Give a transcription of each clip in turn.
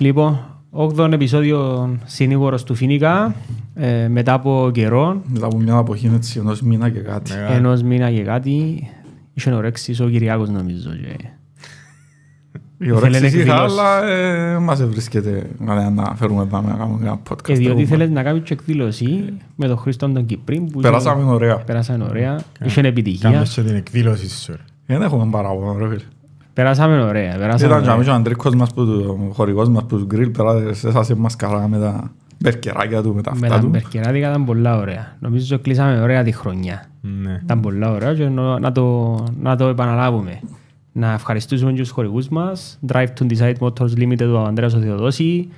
Λοιπόν, 8ο επεισόδιο συνήγορος του Φινικά. Ε, μετά από καιρό. Μετά από μια αποχή έτσι, ενό μήνα και κάτι. Ενός μήνα και κάτι. Είχε ορέξει ο επεισοδιο συνηγορος του φινικα ε μετα απο καιρο μετα απο μια αποχη ετσι ενός μηνα και κατι Ενός μηνα και κατι ειχε ρεξης ο κυριακος νομιζω Και... Η Ρέξης είχα, αλλά ε, μας βρίσκεται κανένα να φέρουμε εδώ να κάνουμε ένα podcast. Ε, διότι θέλετε να κάνεις και εκδήλωση με τον Χρήστο τον Κυπρή. Που περάσαμε ωραία. Περάσαμε ωραία. Ε. Είχε επιτυχία. Κάμε σε την εκδήλωση σου. Ε, δεν έχουμε παράπονο, ρε φίλε. Περάσαμε ωραία. Περάσαμε Ήταν ωραία. και ο Αντρίκος μας, που, ο χορηγός μας, που του γκριλ, πέρασε μας καλά με τα μπερκεράκια του, με τα αυτά του. Με τα μπερκεράκια ήταν πολλά ωραία. Νομίζω κλείσαμε ωραία τη χρονιά. Ναι. Ήταν πολλά ωραία και να το, να το επαναλάβουμε. Να ευχαριστήσουμε τους χορηγούς μας. Drive to Decide Motors Limited, ο Ανδρέας ο Θεοδόση.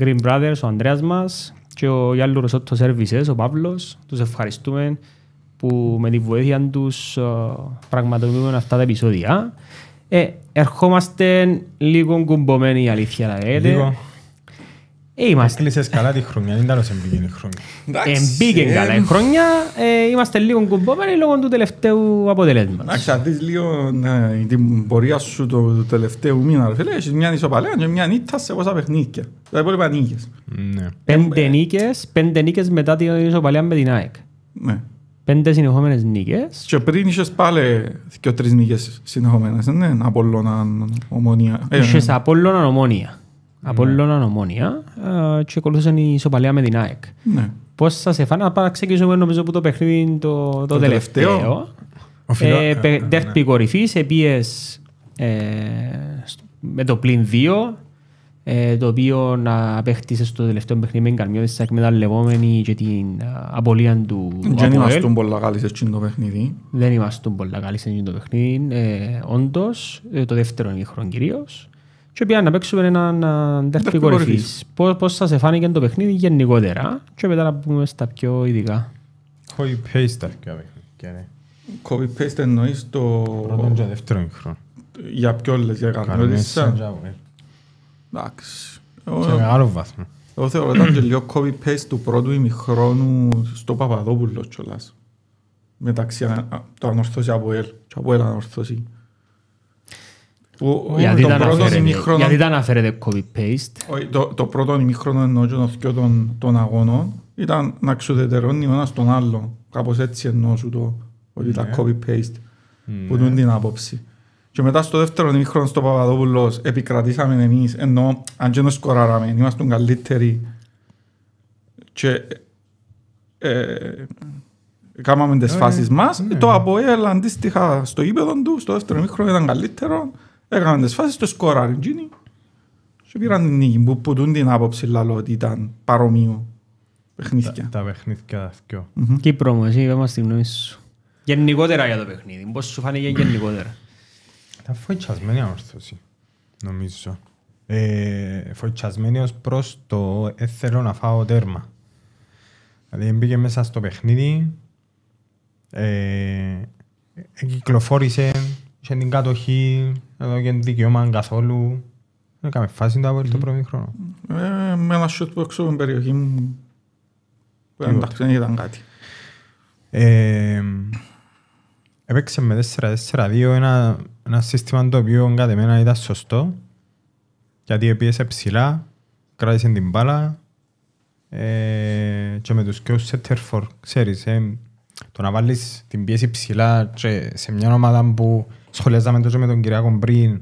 Green Brothers, ο Ανδρέας μας. Και ο Γιάννου Ρωσότο Services, ο Παύλος. Τους ευχαριστούμε που με τη βοήθεια τους ε, πραγματοποιούμε αυτά τα επεισόδια. Ε, ερχόμαστε λίγο κουμπωμένοι η αλήθεια. να λέτε. Λίγο. Ε, είμαστε. Έκλεισες καλά τη χρονιά, δεν ήταν όσο εμπήκε η χρονιά. Εμπήκε ε. καλά η χρονιά, ε, είμαστε λίγο κουμπωμένοι λόγω του τελευταίου αποτελέσματος. Να ξαντήσεις λίγο ναι, την πορεία σου του τελευταίου μήνα, ρε φίλε, έχεις μια ισοπαλία και μια νύχτα σε πόσα παιχνίδια. Τα υπόλοιπα νίκες. Ναι. Πέντε ε, ε. νίκες, πέντε νίκες μετά την ισοπαλία με την ΑΕΚ. Ναι. Πέντε συνεχόμενες νίκες. Και πριν είχες πάλι και τρεις νίκες συνεχόμενες, ναι, Απόλλωνα, Ομόνια. Ε, είχες ε, ε. Απόλλωνα, Ομόνια. Ναι. Απόλλωνα, Ομόνια και ακολουθούσαν η ισοπαλία με την ΑΕΚ. Ναι. Πώς σας εφάνα, να ξεκινήσουμε νομίζω από το παιχνίδι το, το, τελευταίο. τελευταίο. Ναι. επίες με το πλήν δύο ε, το οποίο να παίχτησε στο τελευταίο παιχνίδι με καρμιώδη στα εκμεταλλευόμενη και την απολύαν του Δεν ήμασταν πολλά καλοί σε το παιχνίδι. Δεν ήμασταν πολλά καλοί σε το παιχνίδι, ε, όντως, ε, το δεύτερο ημίχρον κυρίως. Και πήγαν να παίξουμε έναν τέρπι κορυφής. Πώς, πώς σας εφάνηκε το παιχνίδι γενικότερα και μετά να πούμε στα πιο ειδικά. Ναι. Copy-paste τα πιο εννοείς το... Πρώτον και Για ποιο λες, για καρμιώδη. Εντάξει. Σε μεγάλο βάθμο. Εγώ θεωρώ ότι ήταν και λίγο copy-paste του πρώτου ημιχρόνου στο Παπαδόπουλο κιόλας. Μεταξύ το ανορθώσει από ελ και από ελ ανορθώσει. Γιατί τα αναφέρετε copy-paste. Το πρώτο ημιχρόνο εννοώ και το των, των αγώνων ήταν να ξουδετερώνει ο ένας τον άλλο. Κάπως έτσι εννοώ σου το ότι ήταν ναι. copy-paste ναι. που δουν την άποψη. Και μετά στο δεύτερο ημίχρονο στο Παπαδόπουλος επικρατήσαμε εμείς, ενώ αν και σκοράραμε, ήμασταν καλύτεροι. Και ε, κάναμε τις ε, φάσεις μας. Ναι. Το Αποέλ αντίστοιχα στο ύπεδο του, στο δεύτερο ημίχρονο ήταν καλύτερο. Έκαμε τις φάσεις, το σκοράρει γίνει. Και πήραν την νίκη που πουτούν την άποψη λαλό ότι ήταν παρομοίου παιχνίδια. Τα, τα παιχνίδια δυο. Mm-hmm. Κύπρο μου, εσύ είπαμε στη γνώμη σου. Γενικότερα για το παιχνίδι, πώς σου φάνηκε γενικότερα. Ήταν φοητσιασμένη ανόρθωση, νομίζω. Ε, φοητσιασμένη ως προς το ε, θέλω να φάω τέρμα. Δηλαδή μπήκε μέσα στο παιχνίδι, ε, ε, κυκλοφόρησε, είχε την κατοχή, εδώ και δικαιώμα καθόλου. Δεν έκαμε φάση το από το πρώτο χρόνο. Ε, με ένα σιωτ που έξω την περιοχή μου, εντάξει δεν ήταν κάτι. Ε, έπαιξε με 4-4-2 ένα ένα σύστημα το οποίο κατά εμένα ήταν σωστό γιατί επίεσε ψηλά, κράτησε την μπάλα ε, και με τους και ως Σέτερφορ, ξέρεις, ε, το να βάλεις την πίεση ψηλά και σε μια ομάδα που σχολιάζαμε τόσο με τον Κυριάκο πριν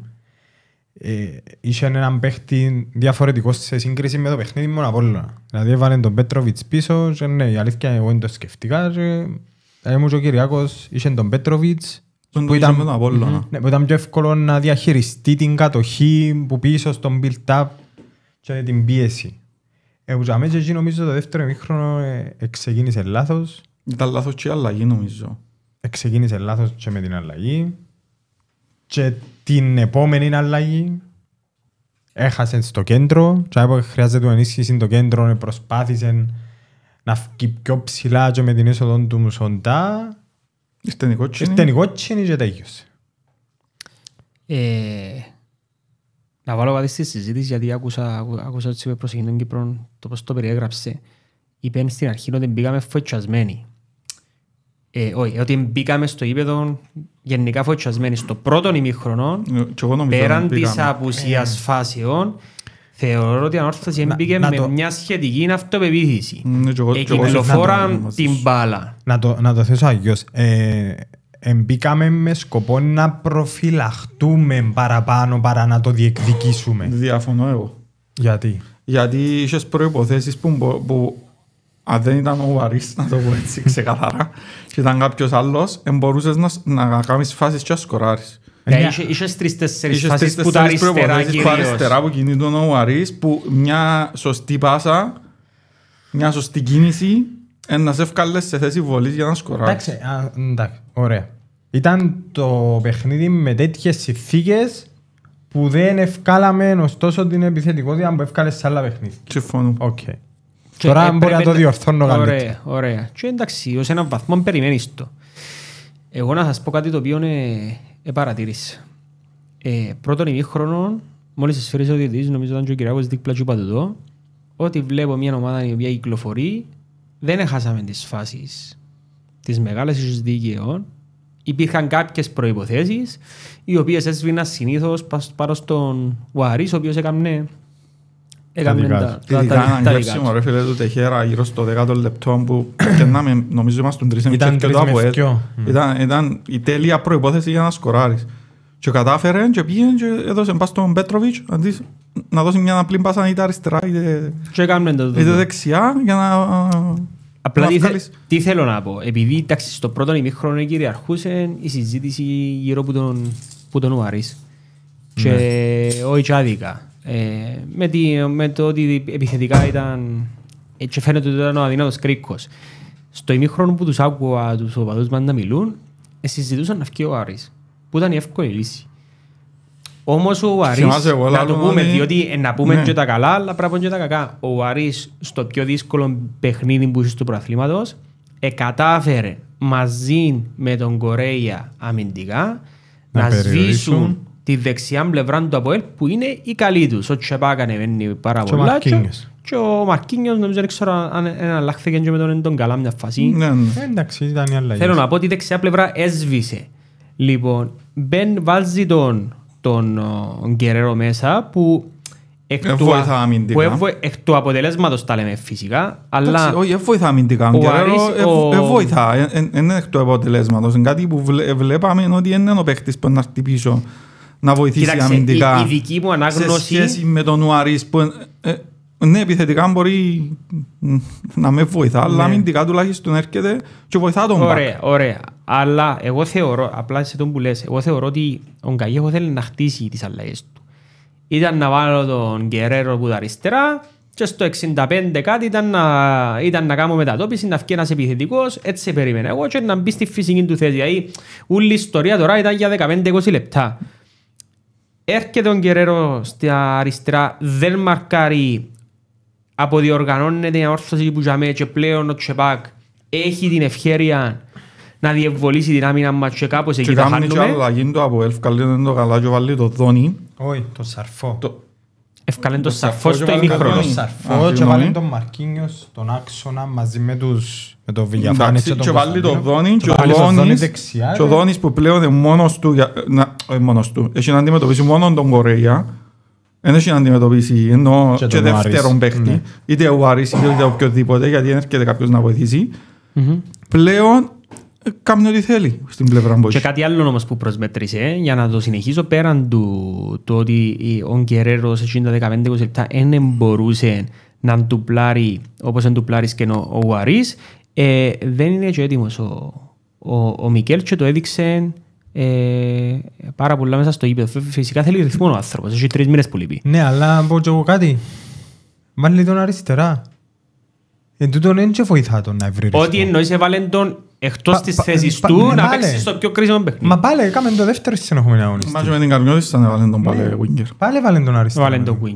ε, είχε έναν παίχτη διαφορετικό σε σύγκριση με το παιχνίδι μόνο από όλα. Δηλαδή έβαλε τον Πέτροβιτς πίσω και ναι, η αλήθεια εγώ δεν το σκεφτήκα και, ε, μου και ο Κυριάκος είχε τον Πέτροβιτς που ήταν, ναι, που ήταν πιο εύκολο να διαχειριστεί την κατοχή που πίσω στον build-up και την πίεση. Εγώ και εκεί νομίζω το δεύτερο εμίχρονο ε, εξεκίνησε λάθος. Ήταν λάθος και η αλλαγή νομίζω. Εξεκίνησε λάθος και με την αλλαγή. Και την επόμενη αλλαγή έχασε στο κέντρο. Και από χρειάζεται να ενίσχυση το κέντρο ε, προσπάθησε να βγει πιο ψηλά και με την είσοδο του Μουσοντά Είστε ε, Να βάλω κάτι στη συζήτηση γιατί άκουσα, άκουσα ότι είπε προσεχήν των Κύπρων το πώς το περιέγραψε. Είπε στην αρχή ότι μπήκαμε φωτσιασμένοι. Ε, όχι, ότι μπήκαμε στο ύπεδο γενικά φωτσιασμένοι. στο πρώτο ημίχρονο ε, πέραν της απουσίας ε. φάσεων Θεωρώ ότι η ανόρθωση έμπηκε με το... μια σχετική αυτοπεποίθηση. Ναι, Εκυκλοφόραν την μπάλα. Να το, να το θέσω αγιώς. Ε, εμπήκαμε με σκοπό να προφυλαχτούμε παραπάνω παρά να το διεκδικήσουμε. Διαφωνώ εγώ. Γιατί. Γιατί είχες προποθέσει που, αν δεν ήταν ο Βαρύς, να το πω έτσι ξεκαθαρά, και ήταν κάποιος άλλος, μπορούσες να, να κάνεις φάσεις και να ναι. Είχες τρεις-τέσσερις φάσεις που τα αριστερά κυρίως. αριστερά που μια σωστή πάσα, μια σωστή κίνηση σε σε θέση βολής για να σκοράξει. Εντάξει, ωραία. Ήταν το παιχνίδι με τέτοιες συνθήκες που δεν ευκάλαμε ωστόσο την επιθετικότητα που ευκάλες σε άλλα παιχνίδια. Συμφωνώ. Okay. Τώρα ε, μπορεί να το διορθώνω καλύτερα. Ωραία, ωραία. Και εντάξει, ως έναν βαθμό περιμένεις το. Εγώ να σας πω κάτι το οποίο είναι ε, πρώτον ή χρόνων, μόλις σας φέρει ο διδή, νομίζω ότι ο κυριακό δίπλα του παντού, ότι βλέπω μια ομάδα πρώτον ημίχρονο, μόλις εσφύρισε ο διαιτητής, νομίζω ήταν και ο Κυριακός δίπλα του παντού, ότι βλέπω μια ομάδα η οποία κυκλοφορεί, δεν έχασαμε τις φάσεις τις μεγάλες ίσως δικαιών, υπήρχαν κάποιες προϋποθέσεις, οι οποίες έσβηναν συνήθως πάνω στον Ουαρής, ο οποίος έκανε τα ρε φίλε του τεχέρα γύρω στο δεκάτο λεπτό που νομίζω και Ήταν η για να σκοράρεις. Και κατάφερε και και έδωσε πάσα στον Πέτροβιτς να δώσει μια απλή είτε αριστερά είτε, δεξιά για να... βγάλεις... τι θέλω να πω. Επειδή πρώτο ημίχρονο η συζήτηση γύρω από τον, ναι. Και άδικα. Ε, με, τη, με, το ότι επιθετικά ήταν... Έτσι ε, φαίνεται ότι ήταν ο αδυνάτος κρίκος. Στο ημίχρονο που τους άκουγα τους οπαδούς μας να μιλούν, ε, συζητούσαν να φύγει ο Άρης, που ήταν η εύκολη λύση. Όμως ο Άρης, να το πούμε, διότι να πούμε ναι. και τα καλά, αλλά πρέπει να και τα κακά. Ο Άρης στο πιο δύσκολο παιχνίδι που είχε στο προαθλήματος, κατάφερε μαζί με τον Κορέια αμυντικά να, να σβήσουν τη δεξιά πλευρά του ΑΠΟΕΛ που είναι η καλή τους. Ο Τσεπάκα ανεβαίνει πάρα πολλά. Και ο Μαρκίνιος. Και ο Μαρκίνιος νομίζω δεν ξέρω αν εναλλάχθηκε και με τον Έντον καλά μια φασή. Ναι, ναι. Ε, εντάξει ήταν η αλλαγή. Θέλω να πω ότι η δεξιά πλευρά έσβησε. Λοιπόν, Μπεν βάζει τον, τον, τον Γκερέρο μέσα που εκ ε, του, που εκ του αποτελέσματος τα λέμε φυσικά, αλλά... Όχι, εβοήθα αμυντικά. Ο Γκερέρο εβοήθα, ε, είναι εκ του αποτελέσματος. Είναι κάτι που βλέπαμε ότι είναι ο παίχτης που είναι να χτυπήσω να βοηθήσει Κοίταξε, αμυντικά. Η, η δική μου ανάγνωση. Σε σχέση με τον Ουαρή που. Ε, ναι, επιθετικά μπορεί να με βοηθά, ναι. αλλά αμυντικά τουλάχιστον έρχεται και βοηθά τον Ωραία, μπακ. ωραία. Αλλά εγώ θεωρώ, απλά σε τον που λες, εγώ θεωρώ ότι ο Καγιέχο θέλει να χτίσει τις αλλαγές του. Ήταν να βάλω τον Γκερέρο που τα αριστερά και στο 65 κάτι ήταν να, ήταν να κάνω μετατόπιση, να βγει ένας επιθετικός, έτσι σε περίμενα εγώ και να μπει στη φυσική του θέση. Δηλαδή, όλη η ιστορία τώρα ήταν για 15-20 λεπτά έρχεται ο Γκερέρο στα αριστερά, δεν μαρκάρει, αποδιοργανώνεται η όρθωση που για και πλέον ο Τσεπάκ έχει την ευχαίρεια να διευβολήσει την άμυνα μας και κάπως εκεί θα χάνουμε. Και κάνουν και αλλαγή το από ελφ, καλύτερα το καλά και βάλει το δόνι. Όχι, το σαρφό σαφώ το σαρφό στο ημίχρονο. Το σαρφό και βάλει τον Μαρκίνιος, τον Άξονα μαζί με τους... Με το Βιλιαφάνη και τον βάλει τον Δόνι και ο Δόνις που πλέον είναι μόνος του... Όχι μόνος του. Έχει να αντιμετωπίσει μόνο τον Κορέα. Δεν έχει να αντιμετωπίσει ενώ και δεύτερον παίχτη. Ναι. Είτε ο Άρης είτε οποιοδήποτε γιατί δεν έρχεται κάποιος να βοηθήσει. Πλέον κάνει ό,τι θέλει στην πλευρά μου. Και κάτι άλλο όμως που προσμέτρησε, για να το συνεχίσω πέραν του, το ότι ο Γκερέρος σε 15-20 λεπτά δεν μπορούσε να πλάρει, όπω του ντουπλάρει και ο Ουαρή, ε, δεν είναι και έτοιμος ο, ο, ο και το έδειξε ε, πάρα πολλά μέσα στο ύπεδο. Φυσικά θέλει ρυθμό ο άνθρωπος. Έχει τρεις μήνες που λείπει. Ναι, αλλά μπορώ και εγώ κάτι. Βάλει τον αριστερά. Εν τούτον δεν και βοηθά τον να βρει Ό,τι εννοείς έβαλε τον εκτός της θέσης του να παίξει στο πιο κρίσιμο παιχνίδι. Μα πάλι έκαμε το δεύτερο συνεχόμενο αγωνιστή. Μα και με την καρμιώδηση ήταν έβαλεν τον πάλι Winger. Πάλι έβαλε τον αριστερό. Έβαλεν ναι. τον ναι.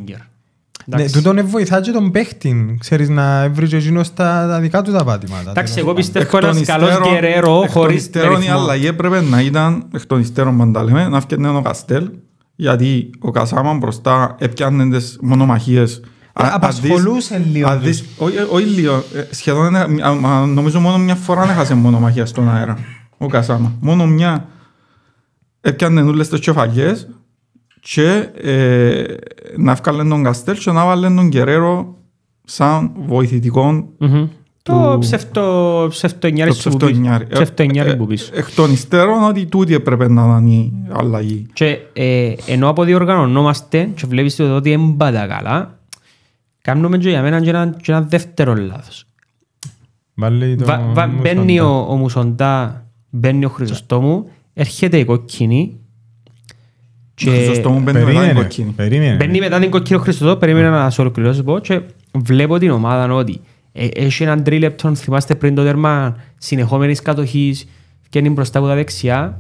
Winger. Ναι, τον βοηθά και τον παίχτη, ξέρεις, να βρει και εκείνος τα, δικά του τα πάτηματα. Εντάξει, εγώ πιστεύω ένας καλός γερέρο χωρίς περιθμό. Εκ των υστέρων η αλλαγή έπρεπε να ήταν, εκ των υστέρων πάντα λέμε, να φτιάχνει ο Καστέλ, γιατί ο μπροστά έπιανε τις μονομαχίες ε, απασχολούσε λίγο. Όχι λίγο. Ε, ε, σχεδόν νομίζω μόνο μια φορά έχασε μόνο μαχία στον αέρα. Ο Κασάμα. Μόνο μια. Έπιανε όλες τις τσοφαγέ και ε, να βγάλε τον Καστέλ και να βάλε τον Κεραίρο σαν βοηθητικο mm-hmm. Το ψευτο, ψευτονιάρι που πεις. που πεις. Εκ των υστέρων ότι τούτη έπρεπε να ήταν η αλλαγή. Και ε, ενώ αποδιοργανωνόμαστε και βλέπεις ότι δεν πάντα καλά, κάνουμε και για μένα και ένα, και ένα δεύτερο λάθος. Το βα, βα, μπαίνει ο, ο Μουσοντά, μπαίνει ο Χρυσοστόμου, έρχεται η κοκκινή και... Χρυσοστόμου μπαίνει μετά την κοκκινή. Μπαίνει μετά την κοκκινή ο Χρυσοστόμου, περίμενα να σε ολοκληρώσω πω και βλέπω την ομάδα ότι ε, έχει έναν τρίλεπτον, θυμάστε πριν το τέρμα συνεχόμενης κατοχής, βγαίνει μπροστά από τα δεξιά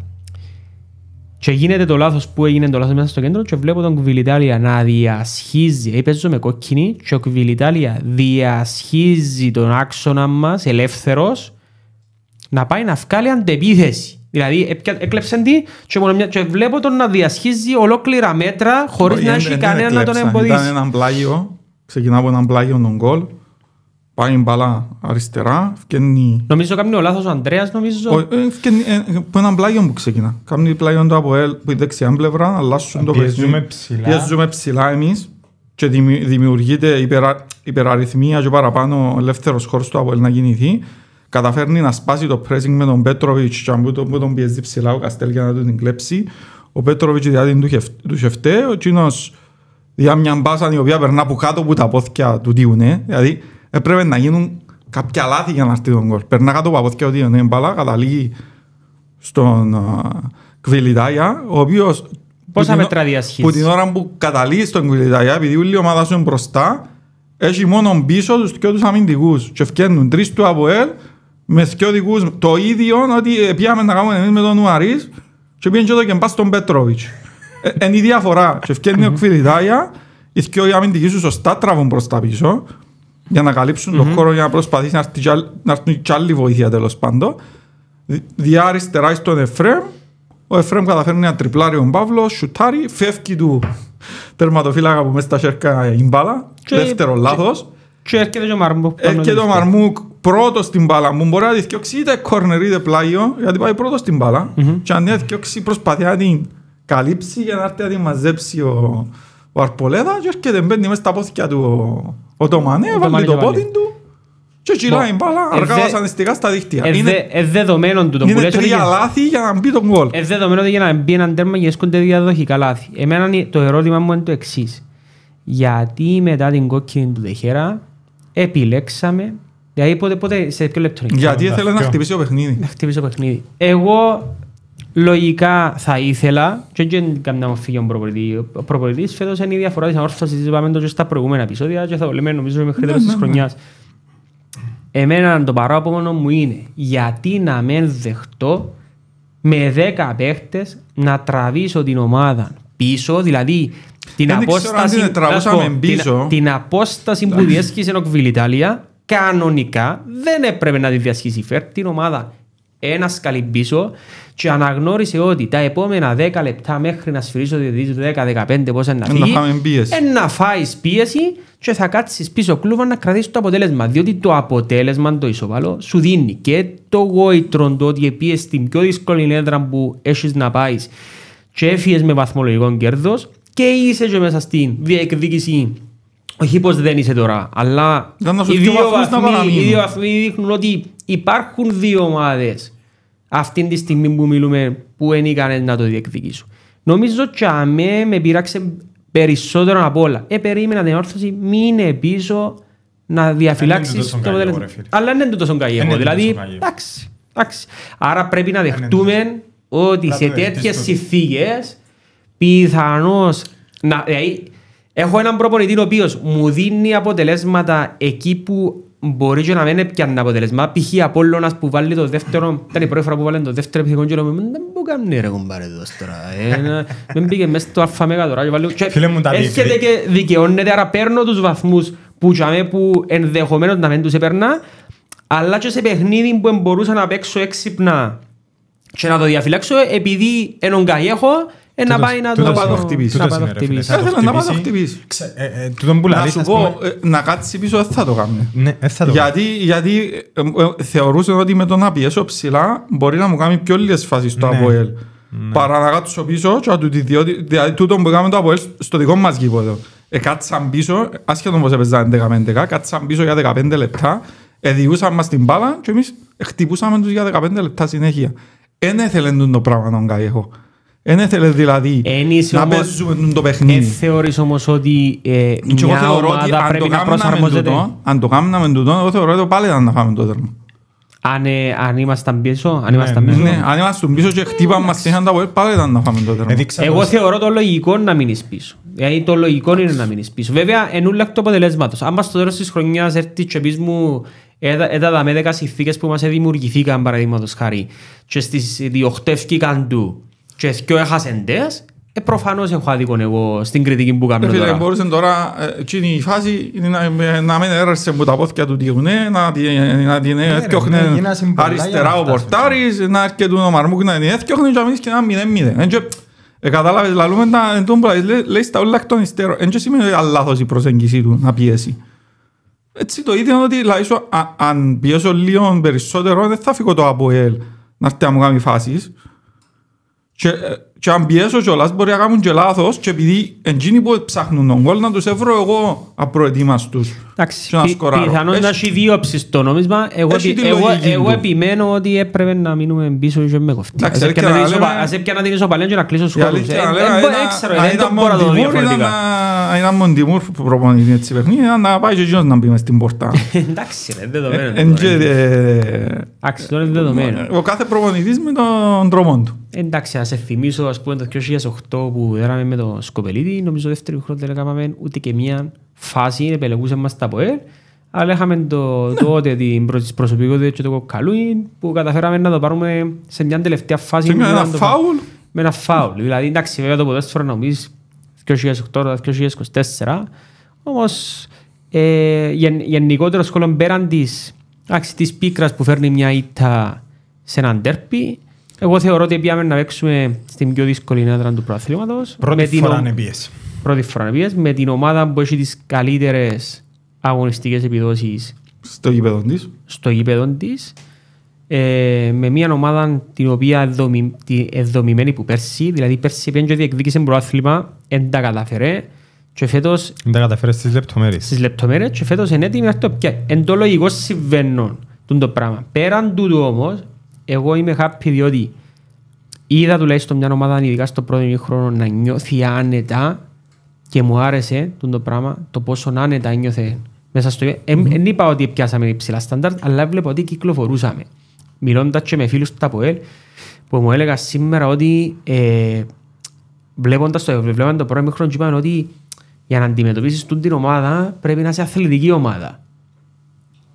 και γίνεται το λάθος που έγινε το λάθος μέσα στο κέντρο και βλέπω τον Κουβιλιτάλια να διασχίζει. Ή ε, παίζω με κόκκινη και ο Κουβιλιτάλια διασχίζει τον άξονα μας ελεύθερος να πάει να βγάλει αντεπίθεση. Δηλαδή έκλεψαν τι και, βλέπω τον να διασχίζει ολόκληρα μέτρα χωρίς να ε, έχει κανένα να τον εμποδίσει. Ήταν έναν πλάγιο, ξεκινά από έναν πλάγιο τον κολ πάει μπαλά αριστερά, φκένει... Νομίζω κάνει ο λάθος ο Ανδρέας, νομίζω. Ε, φκένει, ε, που έναν πλάγιο που ξεκινά. Κάνει πλάγιο το από ελ, που η δεξιά πλευρά, αλλάσουν το παιχνίδι. Πιέζουμε ψηλά. Πιέζουμε ψηλά εμείς και δημιουργείται υπερα, υπεραριθμία και παραπάνω ελεύθερος χώρος του από ελ να κινηθεί. Καταφέρνει να σπάσει το pressing με τον Πέτροβιτς και που τον, τον πιέζει ψηλά ο Καστέλ για να τον κλέψει. Ο Πέτροβιτς δηλαδή του χευτέ, ο Κίνος Για μια μπάσα η οποία περνά από κάτω από τα πόθηκια του Τιουνέ. Δηλαδή έπρεπε να γίνουν κάποια λάθη για να έρθει τον κόλ. Περνά κάτω από αυτοί ότι είναι μπάλα, καταλήγει στον Κβιλιτάγια, ο οποίος... Πόσα μέτρα διασχίζεις. Που την ώρα που καταλήγει στον Κβιλιτάγια, επειδή όλη η ομάδα σου είναι μπροστά, έχει μόνο πίσω τους και τους αμυντικούς και ευκαινούν τρεις του από ελ με δυο δικούς το ίδιο ότι ε, πήγαμε να κάνουμε εμείς με τον Ουαρίς και πήγαινε και εδώ και μπας στον Πέτροβιτς είναι η διαφορά και ευκένει ο Κφιλιτάγια οι δυο αμυντικοί σου σωστά τραβούν προς τα πίσω για να καλύψουν mm-hmm. τον χώρο για να προσπαθήσει να έρθουν και άλλη βοήθεια τέλος πάντων. Διά αριστερά στον Εφρέμ, ο Εφρέμ καταφέρνει ένα τριπλάριο Παύλο, σουτάρει, φεύγει του τερματοφύλακα που μέσα στα σέρκα η μπάλα, δεύτερο λάθος. Και έρχεται ο Μαρμούκ. Έρχεται ο Μαρμούκ πρώτος στην μπάλα μου. Μπορεί να τη διώξει είτε κόρνερ είτε πλάγιο, γιατί πάει πρώτος στην μπάλα. Mm-hmm. Και αν δεν διώξει, προσπαθεί να την καλύψει για να έρθει να την μαζέψει ο, ο Αρπολέδα. Και έρχεται μπαίνει μέσα στα πόθηκια του ο Τομανέ βάλει το πόδι του και κυλάει μπάλα ε, αργά βασανιστικά στα δίχτυα. Ε, είναι ε, δεδομένο του. Είναι τρία λάθη για να μπει τον κουλ. Είναι δεδομένο για να μπει έναν τέρμα και έσκονται διαδοχικά λάθη. Εμένα το ερώτημα μου είναι το εξής. Γιατί μετά την κόκκινη του Δεχέρα επιλέξαμε Δηλαδή πότε, πότε, σε ποιο λεπτό Γιατί ήθελε να χτυπήσει το παιχνίδι. Να χτυπήσει το παιχνίδι. Εγώ Λογικά θα ήθελα, και δεν καμιά μου φύγει ο προπονητής. Ο προπολιτή φέτο είναι η διαφορά της ανόρθωσης Είπαμε το στα προηγούμενα επεισόδια, και θα το λέμε νομίζω μέχρι τέλος της ναι, ναι, ναι. χρονιάς. Εμένα το παράπονο μου είναι γιατί να με δεχτώ με 10 παίχτες να τραβήσω την ομάδα πίσω, δηλαδή την απόσταση, την, πω, Την, την απόσταση που διέσχισε ο Κβιλιτάλια κανονικά δεν έπρεπε να τη διασχίσει. Φέρ την ομάδα ένας σκαλί πίσω και αναγνώρισε ότι τα επόμενα 10 λεπτά μέχρι να σφυρίσει το διαιτητής 10-15 πόσα να φύγει, να φάεις πίεση και θα κάτσεις πίσω κλούβα να κρατήσεις το αποτέλεσμα. Διότι το αποτέλεσμα, το ισοβαλό, σου δίνει και το γόητρο το ότι επίες στην πιο δύσκολη έδρα που έχεις να πάεις και έφυγες με βαθμολογικό κέρδος και είσαι και μέσα στην διεκδίκηση όχι πως δεν είσαι τώρα, αλλά οι δύο, βαθμοί, οι δύο βαθμοί δείχνουν ότι υπάρχουν δύο ομάδες αυτή τη στιγμή που μιλούμε που είναι κανένα να το διεκδικήσω. Νομίζω ότι αμέ με πειράξε περισσότερο από όλα. Ε, περίμενα την όρθωση, μην πίσω να διαφυλάξεις το αποτέλεσμα. Αλλά δεν είναι τόσο καλή. Δηλαδή, εντάξει. Άρα πρέπει να δεχτούμε ότι σε τέτοιε συνθήκες πιθανώς δηλαδή, έχω έναν προπονητή ο οποίος μου δίνει αποτελέσματα εκεί που μπορεί και να μην έπιανε αποτελεσμά. Π.χ. Απόλλωνας που βάλει το δεύτερο, ήταν η πρώτη φορά που βάλει το δεύτερο επιθετικό και λέμε δεν να κάνει ρε κουμπάρε εδώ τώρα. Ε, μην πήγε μέσα στο αφαμέγα τώρα και βάλει έρχεται και δικαιώνεται, άρα παίρνω τους βαθμούς που, που ενδεχομένως να μην τους έπαιρνα αλλά και σε παιχνίδι που μπορούσα να παίξω έξυπνα και να το διαφυλάξω επειδή ενωγκαγέχω, ε, να πάει να το χτυπήσει. Να πάει να το χτυπήσει. Ε, ε, να πάει Να σου πω, να κάτσει πίσω δεν θα το κάνει. Ναι, γιατί θεωρούσε ότι με το να πιέσω ψηλά μπορεί να μου κάνει πιο λίγες φάσεις το ναι, ΑΠΟΕΛ. Ναι. Παρά να κάτσω πίσω γιατί δηλαδή τούτο που κάνουμε το ΑΠΟΕΛ στο δικό μας γήπεδο. Κάτσαν πίσω, άσχετον πως έπαιζαν 11 11, κάτσαν πίσω για 15 λεπτά, εδιούσαν μας την μπάλα και εμείς χτυπούσαμε τους για 15 λεπτά συνέχεια. Ένα έθελε το πράγμα τον Καγιέχο. Δεν ναι, ήθελε δηλαδή να παίζουμε το παιχνίδι. Δεν θεωρείς όμως ότι ε, μια ομάδα πρέπει να προσαρμοζεται. Αν το κάνουμε τούτο, εγώ θεωρώ ότι πάλι θα φάμε το τέρμα. Αν, ε, αν ήμασταν πίσω, αν ήμασταν ναι, πίσω. Ναι, αν ήμασταν πίσω και χτύπαμε μας είχαν τα βόλια, πάλι ήταν να φάμε το τέρμα. Ε, εγώ θεωρώ το λογικό να μείνεις πίσω. Δηλαδή το λογικό είναι να μείνεις πίσω. Βέβαια, ενούλα το αποτελέσματος. Αν μας το τέλος της χρονιάς έρθει και πεις μου έδα με δέκα συνθήκες που μας δημιουργηθήκαν παραδείγματος χάρη και στις διοχτεύκηκαν του και δυο έχασαν τες, ε, προφανώς έχω άδικο εγώ στην κριτική που κάνω ε, τώρα. Μπορούσε τώρα, ε, εκείνη η φάση να μην έρθει από τα πόθηκια του γουνέ, να την ναι, έφτιαχνε ναι, αριστερά ο Πορτάρης, να έρχεται ο Μαρμούκ να την έφτιαχνε και να μείνεις ε, και ένα μηδέν Κατάλαβες, λαλούμε να τον που λέει τα όλα εκ των υστέρων. Εν και σημαίνει λάθος η προσέγγιση του να πιέσει. Έτσι το ίδιο είναι ότι αν πιέσω λίγο περισσότερο δεν θα φύγω το από ελ να έρθει να μου κάνει φάσεις. Και, ε, και αν πιέσω κιόλας μπορεί να κάνουν και λάθος και επειδή εκείνοι που ψάχνουν τον κόλ να τους έβρω εγώ απροετοίμαστους και να σκοράρω. Πιθανόν να έχει δύο ψηστό το νόμισμα. Εγώ, επιμένω ότι έπρεπε να μείνουμε πίσω και με κοφτή. Ας έπια να δίνεις ο παλιόν και να κλείσω σου κόλους. Αν ήταν μοντιμούρ που προπονείται έτσι παιχνίδι να πάει και εκείνος να μπει μες στην πορτά. Εντάξει ρε, ε, ε, τώρα είναι δεδομένο. Ο κάθε προπονητής με τον τρόμο του. Εντάξει, ας σε θυμίσω, ας πούμε, το 2008 που έραμε με το Σκοπελίδη, νομίζω δεύτερη χρόνια δεν έκαναμε ούτε και μία φάση, επελεγούσαμε μας τα ΠΟΕΛ, αλλά είχαμε το, τότε την προσωπικότητα και το κοκκαλούιν, που καταφέραμε να το πάρουμε σε μια τελευταία φάση. Με ένα φάουλ. Με ένα φάουλ. Δηλαδή, εντάξει, βέβαια το ποδόσφαιρο νομίζεις 2008-2024, όμως ε, γεν, γενικότερο σχόλιο πέραν της, της πίκρας που φέρνει μια ήττα σε έναν τέρπι, εγώ θεωρώ ότι πήγαμε να παίξουμε στην πιο δύσκολη νέα του προαθλήματος. Πρώτη την... φορά ανεπίες. Πρώτη φορά ανεπίες, με την ομάδα που έχει τις καλύτερες αγωνιστικές επιδόσεις στο γήπεδο της. Στο γήπεδο της. Ε, με μια ομάδα την οποία δομη, ε, που πέρσι, δηλαδή πέρσι πέντε ότι εκδίκησε προάθλημα, δεν τα καταφέρε. Και φέτος... Δεν τα καταφέρε στις λεπτομέρειες. Στις λεπτομέρειες και φέτος είναι έτοιμη αυτό Εν το λογικό συμβαίνουν το πράγμα. Πέραν τούτου όμως, εγώ είμαι happy διότι είδα τουλάχιστον μια ομάδα ειδικά στο πρώτο χρόνο να νιώθει άνετα και μου άρεσε το πράγμα το πόσο άνετα νιώθε μέσα στο... Δεν mm-hmm. είπα ότι πιάσαμε υψηλά στάνταρτ, αλλά βλέπω ότι κυκλοφορούσαμε. Μιλώντας και με φίλους του ΤΑΠΟΕΛ, που μου έλεγα σήμερα ότι ε, βλέποντας το, βλέποντας το πρώτο χρόνο, είπαν ότι για να αντιμετωπίσεις την ομάδα πρέπει να είσαι αθλητική ομάδα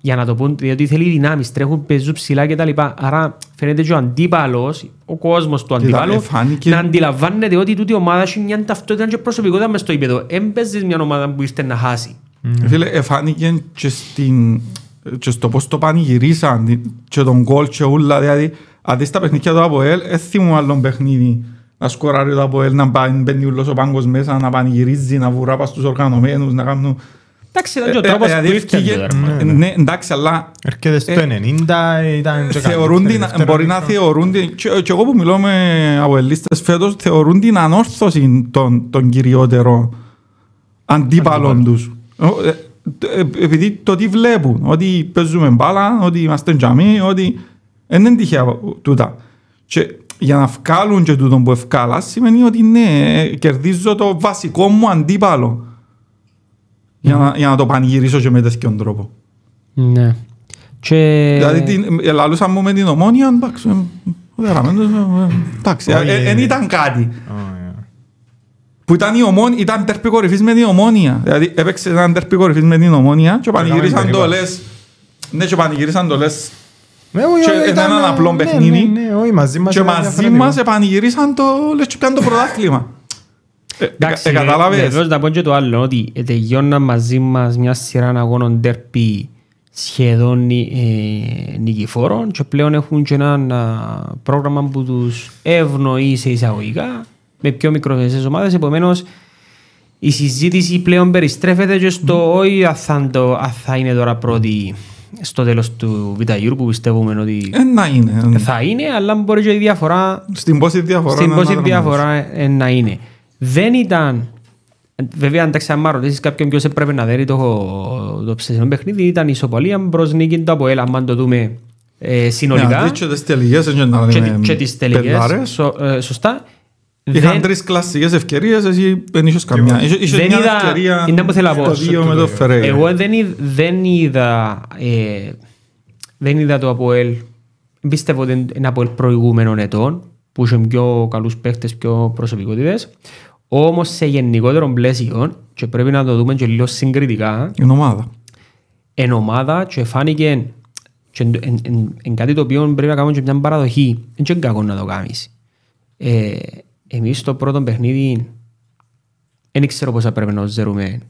για να το πούν, διότι θέλει δυνάμεις, τρέχουν, παίζουν ψηλά κτλ. Άρα φαίνεται και ο αντίπαλος, ο κόσμος του αντίπαλου, φάνηκε... να αντιλαμβάνεται ότι τούτη η ομάδα έχει μια ταυτότητα και προσωπικότητα μες στο επίπεδο. Δεν μια ομάδα που ήρθε να χάσει. Mm. Φίλε, εφάνηκε και, στην... και στο πώς το πανηγυρίσαν και τον κολ και όλα. Δηλαδή, αντί στα παιχνίδια του Αποέλ, δεν θυμούν άλλον παιχνίδι να σκοράρει το Αποέλ, να μπαίνει ούλος ο πάγκος μέσα, να πανηγυρίζει, να βουράπα στους οργανωμένους, να κάνουν Εντάξει, ήταν και ο ε, ε, τρόπος ε, που ήρθε. Ναι, ναι, εντάξει, αλλά... Έρχεται στο 90, ήταν μπορεί να θεωρούν την... Και εγώ που μιλώ με αποελίστες φέτος, θεωρούν την ανόρθωση των κυριότερων αντίπαλων τους. Επειδή το τι βλέπουν, ότι παίζουμε μπάλα, ότι είμαστε τζαμί, ότι... Δεν είναι τυχαία τούτα. Και για να βγάλουν και τούτον που ευκάλα σημαίνει ότι ναι, κερδίζω το βασικό μου αντίπαλο για, να, για να το πανηγυρίσω και με τέτοιον τρόπο. Ναι. Και... Δηλαδή την, ε, λαλούσα μου με την ομόνια, εντάξει, ε, ε, εντάξει, δεν ήταν κάτι. Που ήταν η ομόνια, ήταν τερπή κορυφής με την ομόνια. Δηλαδή έπαιξε έναν τερπή κορυφής με την ομόνια και πανηγυρίσαν το λες, ναι και πανηγυρίσαν το λες ναι, ήταν ένα απλό ναι, παιχνίδι ναι, και μαζί μας επανηγυρίσαν το λες και πιάνε το πρωτάθλημα. Εντάξει, ε, βεβαίως να πω και το άλλο, ότι τελειώνα μαζί μας μια σειρά αγώνων τέρπι σχεδόν ε, νικηφόρων και πλέον έχουν και ένα πρόγραμμα που τους ευνοεί σε εισαγωγικά με πιο μικρότερες ομάδες, επομένως η συζήτηση πλέον περιστρέφεται και στο όχι αν θα είναι τώρα πρώτη στο τέλος του Β' που πιστεύουμε ότι ε, να είναι, θα είναι αλλά μπορεί και η διαφορά στην πόση διαφορά, στην πόση διαφορά διαφορά ε, να είναι δεν ήταν. Βέβαια, εντάξει, αν ρωτήσει κάποιον ποιος έπρεπε να δέρει το, το ψεσινό παιχνίδι, ήταν η ισοπαλία προ νίκη του Αποέλ. Αν το δούμε ε, συνολικά. Ναι, και τις τελικές, και τις τελικές. Ε, σωστά. Είχαν τρεις κλασικές ευκαιρίες, εσύ δεν είχες καμιά. δεν είδα, Είναι που θέλω να πω. Εγώ δεν, είδα. Ε, δεν είδα το Αποέλ. Πιστεύω ότι είναι ελ προηγούμενων ετών που είχε πιο καλούς παίχτες, πιο προσωπικότητες. Όμως σε γενικότερο πλαίσιο, και πρέπει να το δούμε και λίγο συγκριτικά... Εν ομάδα. Εν ομάδα και φάνηκε... Και εν, εν, εν, εν κάτι το οποίο πρέπει να κάνουμε και μια παραδοχή. Δεν είναι κακό να το κάνεις. Ε, εμείς το πρώτο παιχνίδι δεν ξέρω πώς θα πρέπει να ζερούμε.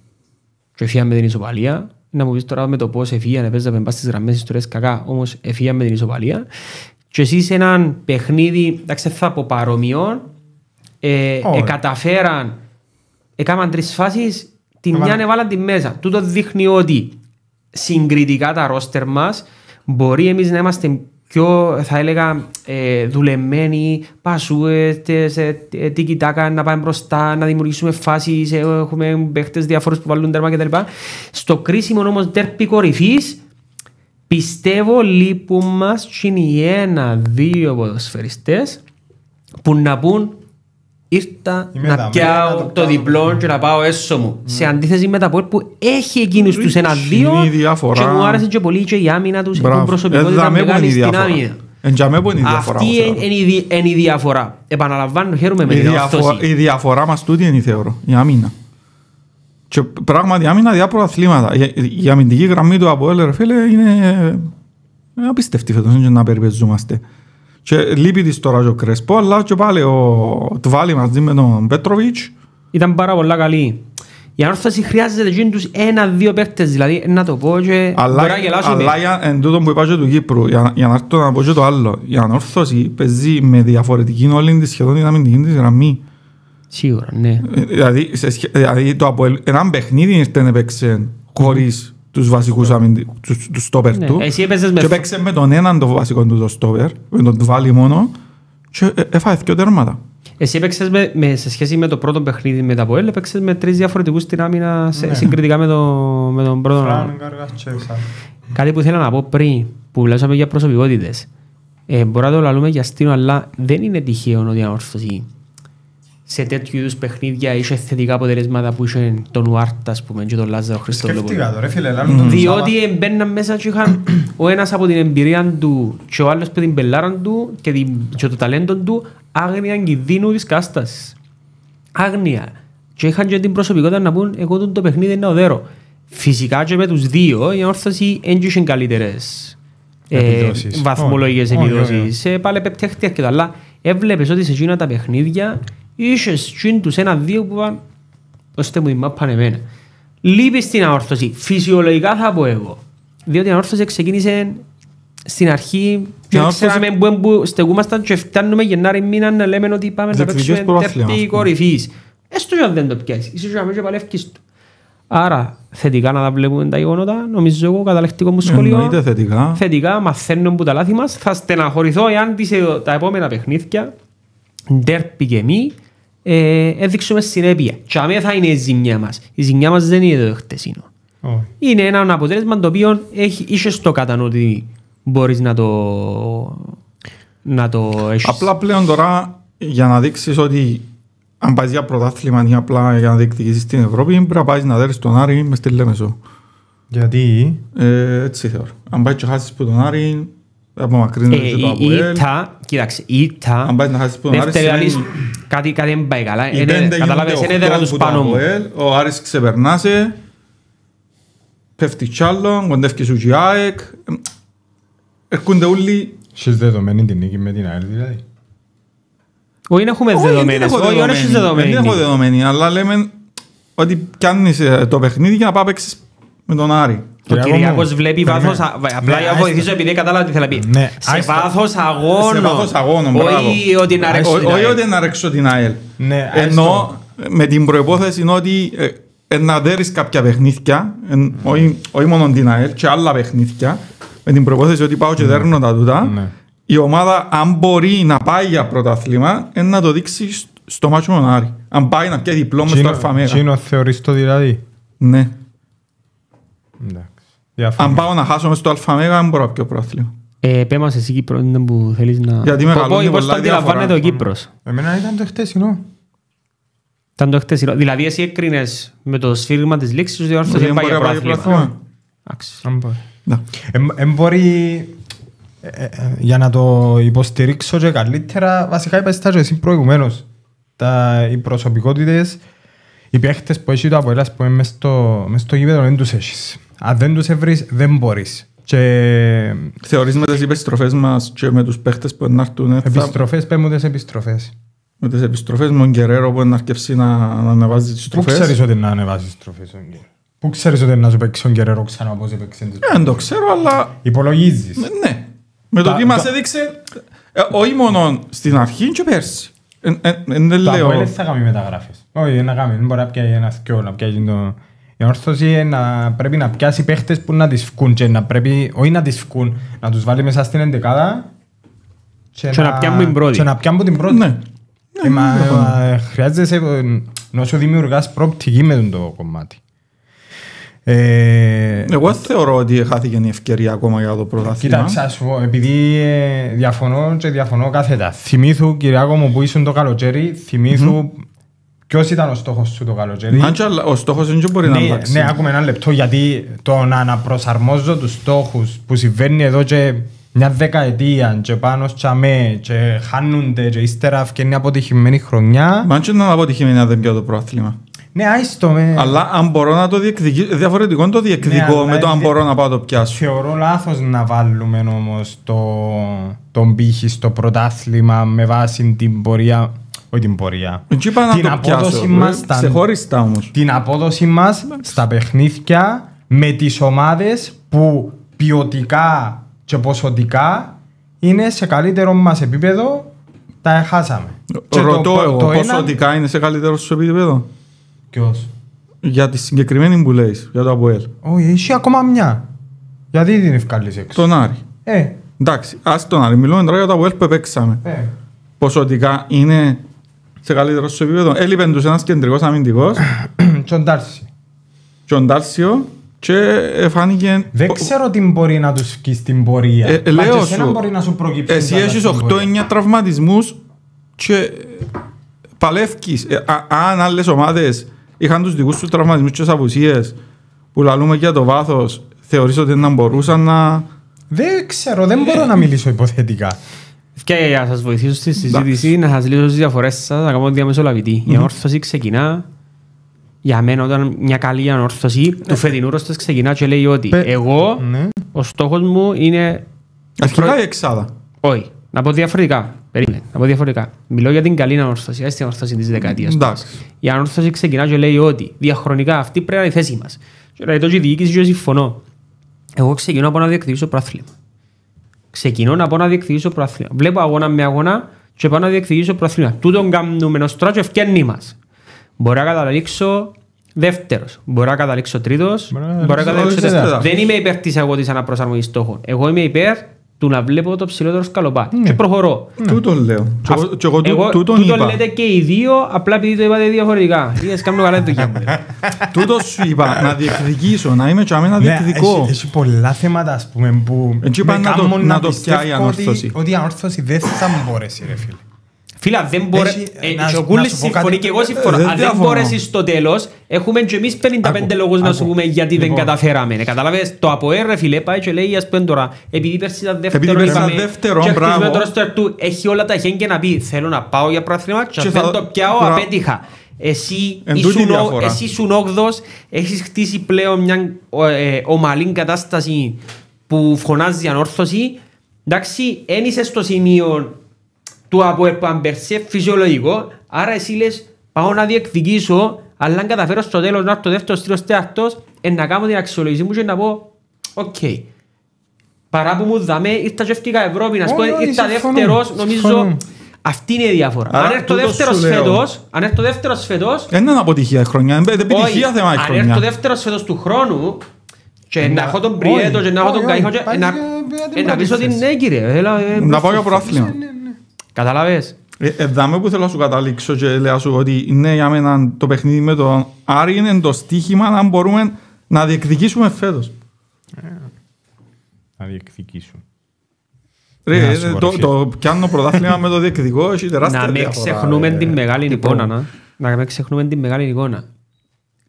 Και φύγαμε την ισοπαλία. Να μου πεις τώρα με το πώς έφυγαν, παίζαμε πάνω στις γραμμές ιστορίες κακά. Όμως έφυγαμε την ισοπαλία. Και εσύ σε έναν παιχνίδι, εντάξει θα πω παρομοιών, ε, εκαταφέραν έκαναν τρεις φάσεις, την μια έβαλαν τη μέσα. Τούτο δείχνει ότι συγκριτικά τα ρόστερ μας μπορεί εμείς να είμαστε πιο θα έλεγα ε, δουλεμένοι, πασούετες, ε, ε, κοιτάκα να πάμε μπροστά, να δημιουργήσουμε φάσεις, έχουμε παίχτες διαφορούς που βάλουν τέρμα κτλ. Στο κρίσιμο όμως τέρπι κορυφής πιστεύω λείπουν μας είναι ένα-δύο ποδοσφαιριστές που να πούν ήρθα να πιάω το, το διπλό και να πάω έσω μου. Mm. Σε αντίθεση με τα πόρτ που έχει εκείνους τους ένα-δύο και μου άρεσε και πολύ και η άμυνα τους η προσωπικότητα ε, μεγάλη στην άμυνα. Αυτή είναι η διαφορά. Επαναλαμβάνω, χαίρομαι με την ορθώση. Η διαφορά μας τούτη είναι η θεωρώ, η άμυνα. Και πράγματι η άμυνα διάφορα αθλήματα. Η αμυντική γραμμή του από φίλε είναι ε, απίστευτη φέτος. δεν να περιπεζούμαστε. Και λείπει της τώρα και ο Κρεσπό, αλλά και πάλι ο Τβάλι μαζί με τον Πέτροβιτς. Ήταν πάρα πολλά καλή. Η ανόρθωση χρειάζεται γίνει τους ένα-δύο παίχτες, δηλαδή να το πω και αλλά, μπορεί να γελάσουμε. Αλλά εν τούτο που είπα και του Κύπρου, για, για να έρθω να πω και το άλλο, η ανόρθωση παίζει με διαφορετική όλη τη σχεδόν δυναμική της γραμμή. Σίγουρα, ναι. Δηλαδή, σε, δηλαδή το από έναν παιχνίδι ήρθε να παίξει χωρίς τους βασικούς ναι. αμυντικούς, τους, στόπερ ναι. του. Εσύ Και παίξε με τον έναν το βασικό του το στόπερ, με τον βάλει μόνο και έφαγε δύο τέρματα. Εσύ έπαιξες με, σε σχέση με το πρώτο παιχνίδι με τα Ποέλ, έπαιξες με τρεις διαφορετικούς στην άμυνα ναι. συγκριτικά με, τον πρώτο. Φραν, Κάτι που ήθελα να πω πριν, που μιλάσαμε για προσωπικότητες. Ε, μπορώ να το λαλούμε για στήνο, αλλά δεν είναι τυχαίο ότι η ανόρθωση σε τέτοιου είδους παιχνίδια είχε θετικά αποτελέσματα που είχε τον Ουάρτα, ας πούμε, και τον Λάζαρο Χριστόλοπο. Διότι μπαίναν μέσα και είχαν ο ένας από την εμπειρία του και ο άλλος από την πελάρα του και, το ταλέντο του άγνοια κινδύνου της κάστασης. Άγνοια. Και είχαν και την προσωπικότητα να πούν εγώ το παιχνίδι είναι οδέρο. Φυσικά και με τους δύο η όρθωση έγινε καλύτερες ε, βαθμολογικές επιδόσεις. Ε, πάλι πεπτέχτηκε και τα άλλα. Έβλεπες ότι σε εκείνα τα παιχνίδια Είχες τσιν τους ένα-δύο που είπαν ώστε μου η μάπα εμένα». Ναι, Λείπει στην αόρθωση. Φυσιολογικά θα πω εγώ. Διότι η αόρθωση ξεκίνησε στην αρχή δεν ξέραμε πού που στεγούμασταν και φτάνουμε Γενάρη μήνα να λέμε ότι πάμε να παίξουμε τέρτη κορυφής. Έστω και αν δεν το πιάσεις. Ίσως και να παλεύκεις του. Άρα θετικά να τα βλέπουμε τα γεγονότα, νομίζω εγώ καταλεκτικό μου σχολείο. Εννοείται θετικά. Θετικά, μαθαίνουμε που τα λάθη μας. Θα στεναχωρηθώ εάν ε, τα επόμενα παιχνίδια, ντέρπι και μη, ε, έδειξουμε συνέπεια. Και αμέ θα είναι η ζημιά μας. Η ζημιά μας δεν είναι το χτεσίνο. Είναι ένα αποτέλεσμα το οποίο έχει, είσαι στο κατά ότι μπορείς να το, να το έχεις. Απλά πλέον τώρα για να δείξεις ότι αν πάει για πρωτάθλημα απλά για να δείξεις την Ευρώπη πρέπει να πάεις να δέρεις τον Άρη μες στη Λέμεσο. Γιατί? Ε, έτσι θεωρώ. Αν πάει και χάσεις που τον Άρη Απομακρύνεται ε, το Η ΙΤΑ, κοίταξε, η ΙΤΑ... Αν πάει να χάσεις τον Άρη, σημαίνει... Κάτι, κάτι δεν πάει καλά. Οι πέντε γίνονται οχτώ από το ΑΠΟΕΛ, ο Άρης ξεπερνάσε, πέφτει κι άλλον, κοντεύκει σου κι ΑΕΚ. Έρχονται όλοι... Έχεις δεδομένη την νίκη με την ΑΕΛ δηλαδή. Όχι, έχουμε δεδομένες. Όχι, δεν έχεις δεδομένη. Δεν έχω δεδομένη, αλλά λέμε ότι πιάνεις ε, το παιχνίδι για να πάει παίξεις με τον Άρη. Ο Κυριακό βλέπει βάθο. Απλά ναι, για να βοηθήσω επειδή κατάλαβα τι θέλει να πει. Ναι, σε βάθο αγώνων. Όχι ότι να Όχι ότι να ρέξω την ΑΕΛ. Ναι, Ενώ με την προπόθεση ότι ε, ε, να δέρεις κάποια παιχνίδια, όχι μόνο την ΑΕΛ, και άλλα παιχνίδια, με την προπόθεση ότι πάω και δέρνω τα τούτα, η ομάδα αν μπορεί να πάει για πρωταθλήμα, να το δείξει στο μάτσο μονάρι. Αν πάει να πιέσει διπλό μες στο αλφαμέρα. είναι θεωρείς το δηλαδή. Ναι. Ναι. Αν πάω να χάσω μέσα στο αλφαμέγα, δεν μπορώ να πιω πρόθλιο. Ε, εσύ Κύπρο, είναι που θέλεις να... Γιατί μεγαλώνει πολλά αντιλαμβάνεται ο Κύπρος. Εμένα ήταν το χτεσινό. Ήταν το χτεσινό. Δηλαδή εσύ έκρινες με το σφύριγμα της λήξης ότι όρθος δεν πάει για πρόθλημα. Δεν μπορεί... Ε, ε, για να το υποστηρίξω και καλύτερα, βασικά είπα εσύ προηγουμένως. Οι προσωπικότητες... Οι παίχτες που έχεις το Αποέλ, που είναι στο, μες στο γήπεδο δεν τους έχεις. Αν δεν τους έβρεις, δεν μπορείς. Και... Θεωρείς με τις επιστροφές μας και με τους παίχτες που να έρθουν... Ε, επιστροφές, θα... πέμπουν τις επιστροφές. Με τις επιστροφές μου, ο Γκερέρο που να αρκευσεί να, να ανεβάζει τις τροφές. Πού ξέρεις ότι να ανεβάζει τις τροφές, Πού ξέρεις ότι να σου παίξει ο Κεραίρο ξανά πώς έπαιξε τις τροφές. Ε, δεν το ξέρω, αλλά... Υπολογίζεις. Ε, ναι. Με το τι μας έδειξε, όχι μόνο στην αρχή και πέρσι. Δεν λέω... Τα θα κάνουμε μεταγράφες. Όχι, δεν κάνουμε. Δεν μπορεί να πιάσει ένα θκιό να πιάσει το... Η όρθωση να πρέπει να πιάσει παίχτες που να τις φκούν και να πρέπει, όχι να τις φκούν, να τους βάλει μέσα στην εντεκάδα και, και να, να πιάνουν την πρώτη. Και να την πρώτη. Ναι. Ε, μα, ναι, ναι, ναι. χρειάζεσαι ε, να σου δημιουργάς πρόπτυγη με το κομμάτι. Ε, Εγώ θεωρώ ότι χάθηκε η ευκαιρία ακόμα για το πρωταθλήμα. Κοίταξε, ας πω, επειδή ε, διαφωνώ και διαφωνώ κάθετα. Θυμήθου, Κυριάκο μου, που ήσουν το καλοκαίρι, θυμήθου mm-hmm. Ποιος ήταν ο στόχος σου το καλοκαίρι. και ο στόχος δεν μπορεί να ναι, αλλάξει. Ναι, άκουμε ένα λεπτό γιατί το να αναπροσαρμόζω τους στόχους που συμβαίνει εδώ και μια δεκαετία και πάνω στσαμέ και χάνονται και ύστερα και αποτυχημένη χρονιά. Μάντσα ήταν αποτυχημένη δεν πιω το πρόθλημα. Ναι, άιστο με. Αλλά αν μπορώ να το διεκδικήσω, διαφορετικό είναι το διεκδικώ ναι, με το αν ε, μπορώ να πάω το πιάσω. Θεωρώ λάθος να βάλουμε όμως το τον πύχη στο πρωτάθλημα με βάση την πορεία. Όχι την πορεία. Ε, την, απόδοση μας, τα, όμως. την απόδοση μας στα παιχνίδια με τις ομάδες που ποιοτικά και ποσοτικά είναι σε καλύτερο μας επίπεδο. Τα έχασαμε. Ρωτώ εγώ, ποσοτικά είναι σε καλύτερο σου επίπεδο. Ποιος. Για τη συγκεκριμένη που λέει, για το Αποέλ. Όχι, είσαι ακόμα μια. Γιατί δεν ευκάλεις έξω. Τον Άρη. Ε, Εντάξει, τον να μιλούμε τώρα για τα Βουέλ που επέξαμε. Ε. Ποσοτικά είναι σε καλύτερο σου επίπεδο. Έλειπε τους ένας κεντρικός αμυντικός. Τσοντάρσιο. Τσοντάρσιο και φάνηκε... Δεν ξέρω τι μπορεί να τους βγει στην πορεία. Ε, ε λέω σου, μπορεί να σου προκύψει εσύ έχεις 8-9 τραυματισμούς και ε, παλεύκεις. Ε, αν άλλες ομάδες είχαν τους δικούς τους τραυματισμούς και τις απουσίες που λαλούμε για το βάθος, θεωρείς ότι δεν μπορούσαν να δεν ξέρω, δεν μπορώ να μιλήσω υποθετικά. Και για να σας βοηθήσω στη συζήτηση, να σας λύσω τις διαφορές σας, να κάνω διαμεσολαβητή. Η ανόρθωση ξεκινά, για μένα όταν μια καλή ανόρθωση του φετινού ξεκινά και λέει ότι εγώ, ναι. ο στόχος μου είναι... Αρχικά η εξάδα. Όχι, να πω διαφορετικά. Περίμενε, να πω διαφορετικά. Μιλώ για την καλή ανόρθωση, έτσι της δεκαετίας. Η ανόρθωση ξεκινά και λέει ότι διαχρονικά αυτή πρέπει να είναι η θέση μας. Και λέει ότι διοίκηση, συμφωνώ. Εγώ ξεκινώ από να διεκδικήσω πρόθλημα. Ξεκινώ από να διεκδικήσω πρόθλημα. Βλέπω αγώνα με αγώνα και πάω να διεκδικήσω πρόθλημα. Τούτον κάνουμε ως τρόπος ευκαιρνή μας. Μπορώ να καταλήξω Δεύτερος. Μπορώ να καταλήξω τρίτος. Μπορώ να καταλήξω τέταρτο. Δεν είμαι υπέρ της αγώδης αναπροσαρμογής στόχων. Εγώ είμαι υπέρ του να βλέπω το ψηλότερο σκαλοπά. Ναι. Και προχωρώ. Ναι. Τούτο λέω. Και εγώ, εγώ τούτον είπα. Τούτον λέτε και οι δύο, απλά επειδή το είπατε διαφορετικά. Είδες κάνω καλά δουλειά μου. Τούτο σου είπα, να διεκδικήσω, να είμαι και αμένα ναι, διεκδικό. Έχει πολλά θέματα, ας πούμε, που Έτσι είπα να το ότι η ανόρθωση δεν θα μπορέσει, ρε φίλε. Φίλα, δεν μπορεί. Ο Κούλη συμφωνεί και εγώ συμφωνώ. Αν δεν μπορέσεις στο τέλος, έχουμε και εμείς 55 λόγους να σου πούμε γιατί δεν λοιπόν. καταφέραμε. Κατάλαβες το από έρε, φίλε, πάει και λέει, ας πούμε τώρα, επειδή πέρσι ήταν δεύτερο, είπαμε. δεύτερο, μπράβο. Και τώρα στο ερτού έχει όλα τα χέρια να πει: Θέλω να πάω για πράθυμα, και δεν το πιάω, απέτυχα. Εσύ ήσουν όγδος, έχεις χτίσει πλέον μια ε, ομαλή κατάσταση που φωνάζει ανόρθωση. Εντάξει, ένισε στο σημείο του από επαμπερσέ φυσιολογικό. Άρα εσύ λες πάω να διεκδικήσω, αλλά αν καταφέρω στο τέλος να το δεύτερος τρίτος, τέταρτος, εν να κάνω την αξιολογησή μου και να πω, οκ. Okay. Παρά που μου δαμε, ήρθα και έφτυγα Ευρώπη, να σκώ, ήρθα δεύτερος, νομίζω, αυτή είναι η διαφορά. Άρα, αν έρθω δεύτερος φέτος, αν έρθω δεύτερος φέτος... Ε, δεν είναι αποτυχία χρονιά, δεν είναι επιτυχία θέμα η χρονιά. Αν έρθω δεύτερος φέτος του χρόνου, και ε, να έχω τον Πριέτο, και να έχω τον Καϊχό, να ε, πεις ότι ναι κύριε. Να πάω για προάθλημα. Καταλάβες. Εδώ ε, που θέλω να σου καταλήξω και λέω σου ότι είναι για μένα το παιχνίδι με τον Άρη είναι το στοίχημα να μπορούμε να διεκδικήσουμε φέτος. Να διεκδικήσουμε. Ρε, ε, το, το πιάνω πρωτάθλημα με το διεκδικό έχει τεράστια Να μην ξεχνούμε ε. την μεγάλη λοιπόν. εικόνα. Να μην ξεχνούμε την μεγάλη εικόνα.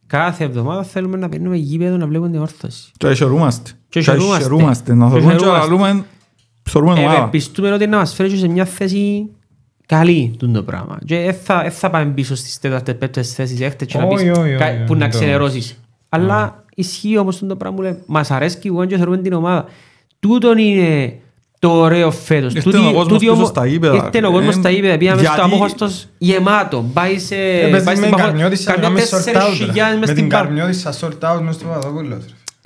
Κάθε εβδομάδα θέλουμε να παίρνουμε γήπεδο να βλέπουμε την όρθωση. Και ισορούμαστε. Και ισορούμαστε. Να δούμε και να ψωρούμε ομάδα. Ε, Πιστούμε ότι να μας φέρει σε μια θέση καλή το πράγμα. Και ε, θα, ε, θα πάμε πίσω στις τέταρτες, πέπτες θέσεις έκτες και να που να ξενερώσεις. Αλλά ισχύει όμως το πράγμα που λέμε, μας αρέσει και εγώ την ομάδα. Τούτον είναι το ωραίο φέτος. Ήρθε ο κόσμος πίσω στα ύπεδα. Πήγαμε στο γεμάτο.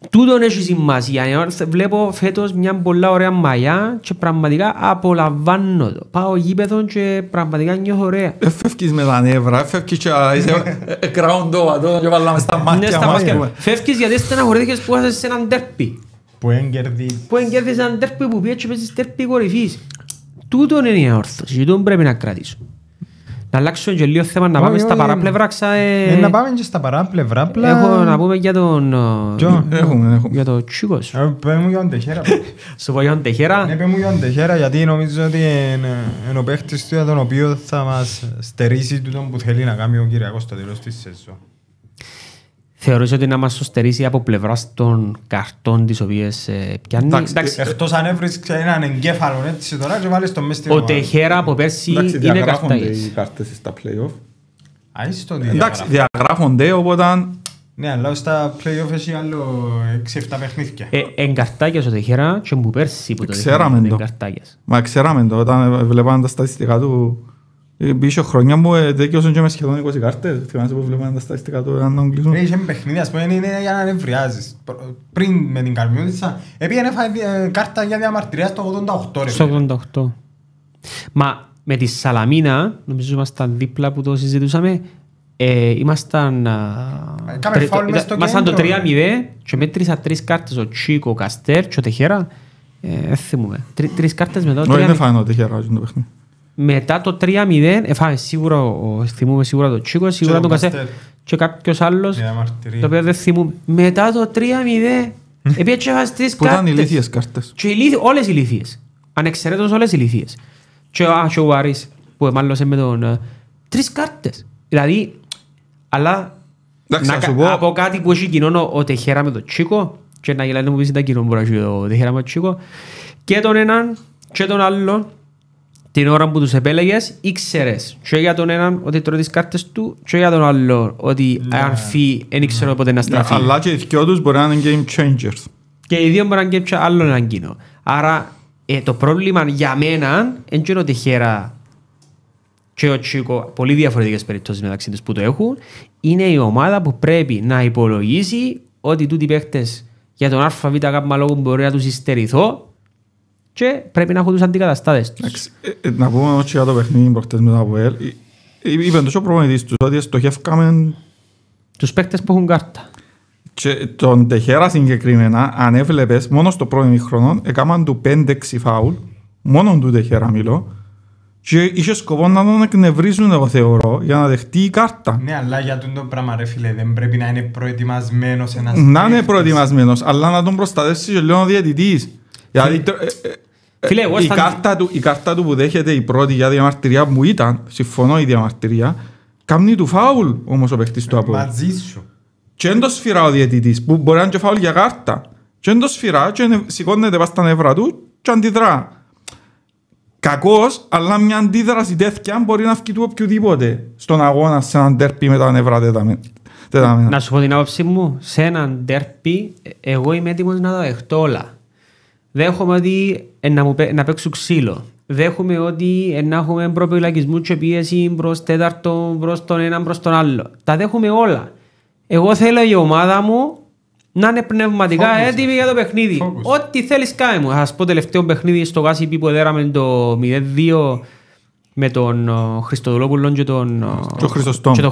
Τούτον έχει σημασία. Ε, βλέπω φέτος μια πολλά ωραία μαλλιά και πραγματικά απολαμβάνω το. Πάω γήπεδο και πραγματικά νιώθω ωραία. Φεύγεις με τα νεύρα, φεύγεις και κραούντο, ναι. ε, ε, το και βάλαμε στα μάτια ναι, μας. Φεύγεις γιατί στεναχωρέθηκες που είσαι σε έναν τέρπι. Που εγκερδίσεις. Που εγκερδίσεις έναν τέρπι που και παίζεις τέρπι κορυφής. Τούτον είναι η όρθωση και πρέπει να κρατήσω να αλλάξουμε και λίγο θέμα, να πάμε στα παράπλευρα ξα... Ε, ε, να πάμε και στα παράπλευρα, απλά... Έχω να πούμε για τον... Ε, έχουμε, έχουμε. Για τον σου. Πες μου για τον Τεχέρα. Σου πω για τον Τεχέρα. Ναι, πες μου για τον Τεχέρα, γιατί νομίζω ότι είναι ο παίχτης του τον οποίο θα μας στερήσει τούτο που θέλει να κάνει ο Κυριακός στο τέλος της σεζόν θεωρείς ότι να μας σωστερήσει από πλευράς των καρτών τις οποίες ε, πιάνεις. Εντάξει, Εντάξει, ε, εκτός αν έβρισκε έναν εγκέφαλο έτσι τώρα και βάλεις το μέσα στην Ο Τεχέρα από πέρσι Εντάξει, είναι διαγράφονται οι καρτές στα play-off. Α, είσαι το διαγράφονται. Εντάξει, διαγράφονται οπότε... Ναι, αλλά στα play-off έχει άλλο 6-7 παιχνίδια. Ε, καρτάγιας ο Τεχέρα και που πέρσι που το Ξέραμε το. Μα ξέραμε το όταν βλέπαμε τα στατιστικά του Πίσω χρόνια μου, τέτοιος ε, και σχεδόν 20 κάρτες. Θυμάσαι που βλέπουμε τα στατιστικά του αν τον κλείσουν. Ε, παιχνίδι, ας πούμε, είναι για να Πριν με την Καρμιούδησα, επειδή κάρτα για διαμαρτυρία στο 88. Στο 88. Μα με τη Σαλαμίνα, νομίζω ήμασταν δίπλα που το συζητούσαμε, ε, ήμασταν... Ήμασταν το 3-0 και Ε, θυμούμε. Μετά το 3-0, εφάμε σίγουρα, θυμούμε σίγουρα το Τσίκο, σίγουρα τον Κασέ και κάποιος άλλος, το οποίο δεν θυμούμε. Μετά το 3-0, επειδή έτσι έχασε τρεις κάρτες. Που ήταν ηλίθιες κάρτες. Και ηλίθι, όλες ηλίθιες. Ανεξαιρέτως όλες ηλίθιες. Και, και ο Άρης που εμάλλωσε με τον... Ε, τρεις κάρτες. Δηλαδή, αλλά να από κάτι που έχει κοινώνω ο Τεχέρα με τον Τσίκο και να γελάτε μου πεις τα κοινώνω που έχει ο Τεχέρα με τον Τσίκο και τον έναν και τον άλλον την ώρα που τους επέλεγες ήξερες και για τον έναν ότι τρώει τις κάρτες του και για τον άλλο ότι ναι. αν φύγει δεν ήξερε ναι. πότε να ναι, στραφεί. Αλλά και οι δυο τους μπορεί να είναι game changers. Και οι δύο μπορεί να είναι άλλο έναν κοινό. Άρα ε, το πρόβλημα για μένα δεν είναι ότι και ο Τσίκο, πολύ διαφορετικές περιπτώσεις μεταξύ τους που το έχουν, είναι η ομάδα που πρέπει να υπολογίσει ότι τούτοι παίχτες για τον ΑΒΓ λόγο μπορεί να τους υστερηθώ και πρέπει να έχουν τους αντικαταστάτες τους. Ε, ε, να πούμε όμως για το παιχνίδι προχτές με το ΑΠΟΕΛ. Ε, Είπαν τόσο προπονητής τους ότι στοχεύκαμε... Τους παίκτες που έχουν κάρτα. Και τον Τεχέρα συγκεκριμένα, αν έβλεπες, μόνο στο πρώτο χρόνο έκαναν του 5-6 φάουλ, μόνο του Τεχέρα μιλώ, και είχε σκοπό να τον εκνευρίζουν, εγώ θεωρώ, για να δεχτεί η κάρτα. Ναι, αλλά για τον το πράγμα, ρε φίλε, δεν πρέπει να είναι προετοιμασμένος ένας. Να είναι προετοιμασμένος, αλλά να τον προστατεύσει και λέω ο διαιτητής. Γιατί ε, Φίλε, εγώ η, θα... κάρτα του, η κάρτα του που δέχεται η πρώτη για διαμαρτυρία μου ήταν, συμφωνώ η διαμαρτυρία, κάνει του φάουλ όμως ο παίχτης του ε, από. Μαζί σου. Και δεν το σφυρά ο διαιτητής, που μπορεί να είναι και φάουλ για κάρτα. Και δεν το σφυρά και σηκώνεται πάνω στα νεύρα του και αντιδρά. Κακός, αλλά μια αντίδραση τέτοια μπορεί να βγει του οποιοδήποτε στον αγώνα σε έναν τέρπι με τα νεύρα τεταμένα. Να σου πω την άποψη μου, σε έναν τέρπι ε, εγώ είμαι έτοιμος να τα δεχτώ όλα. Δέχομαι ότι να, μου, να παίξω ξύλο. Δέχομαι ότι να έχουμε προπυλακισμού και πίεση προ τέταρτο, προ τον ένα, προ τον άλλο. Τα δέχομαι όλα. Εγώ θέλω η ομάδα μου να είναι πνευματικά έτοιμη για το παιχνίδι. Ό,τι θέλεις, κάνε μου. ας πω το τελευταίο παιχνίδι στο Γάσι που έδραμε το 0-2 με τον Χριστοδουλόπουλο και τον, και τον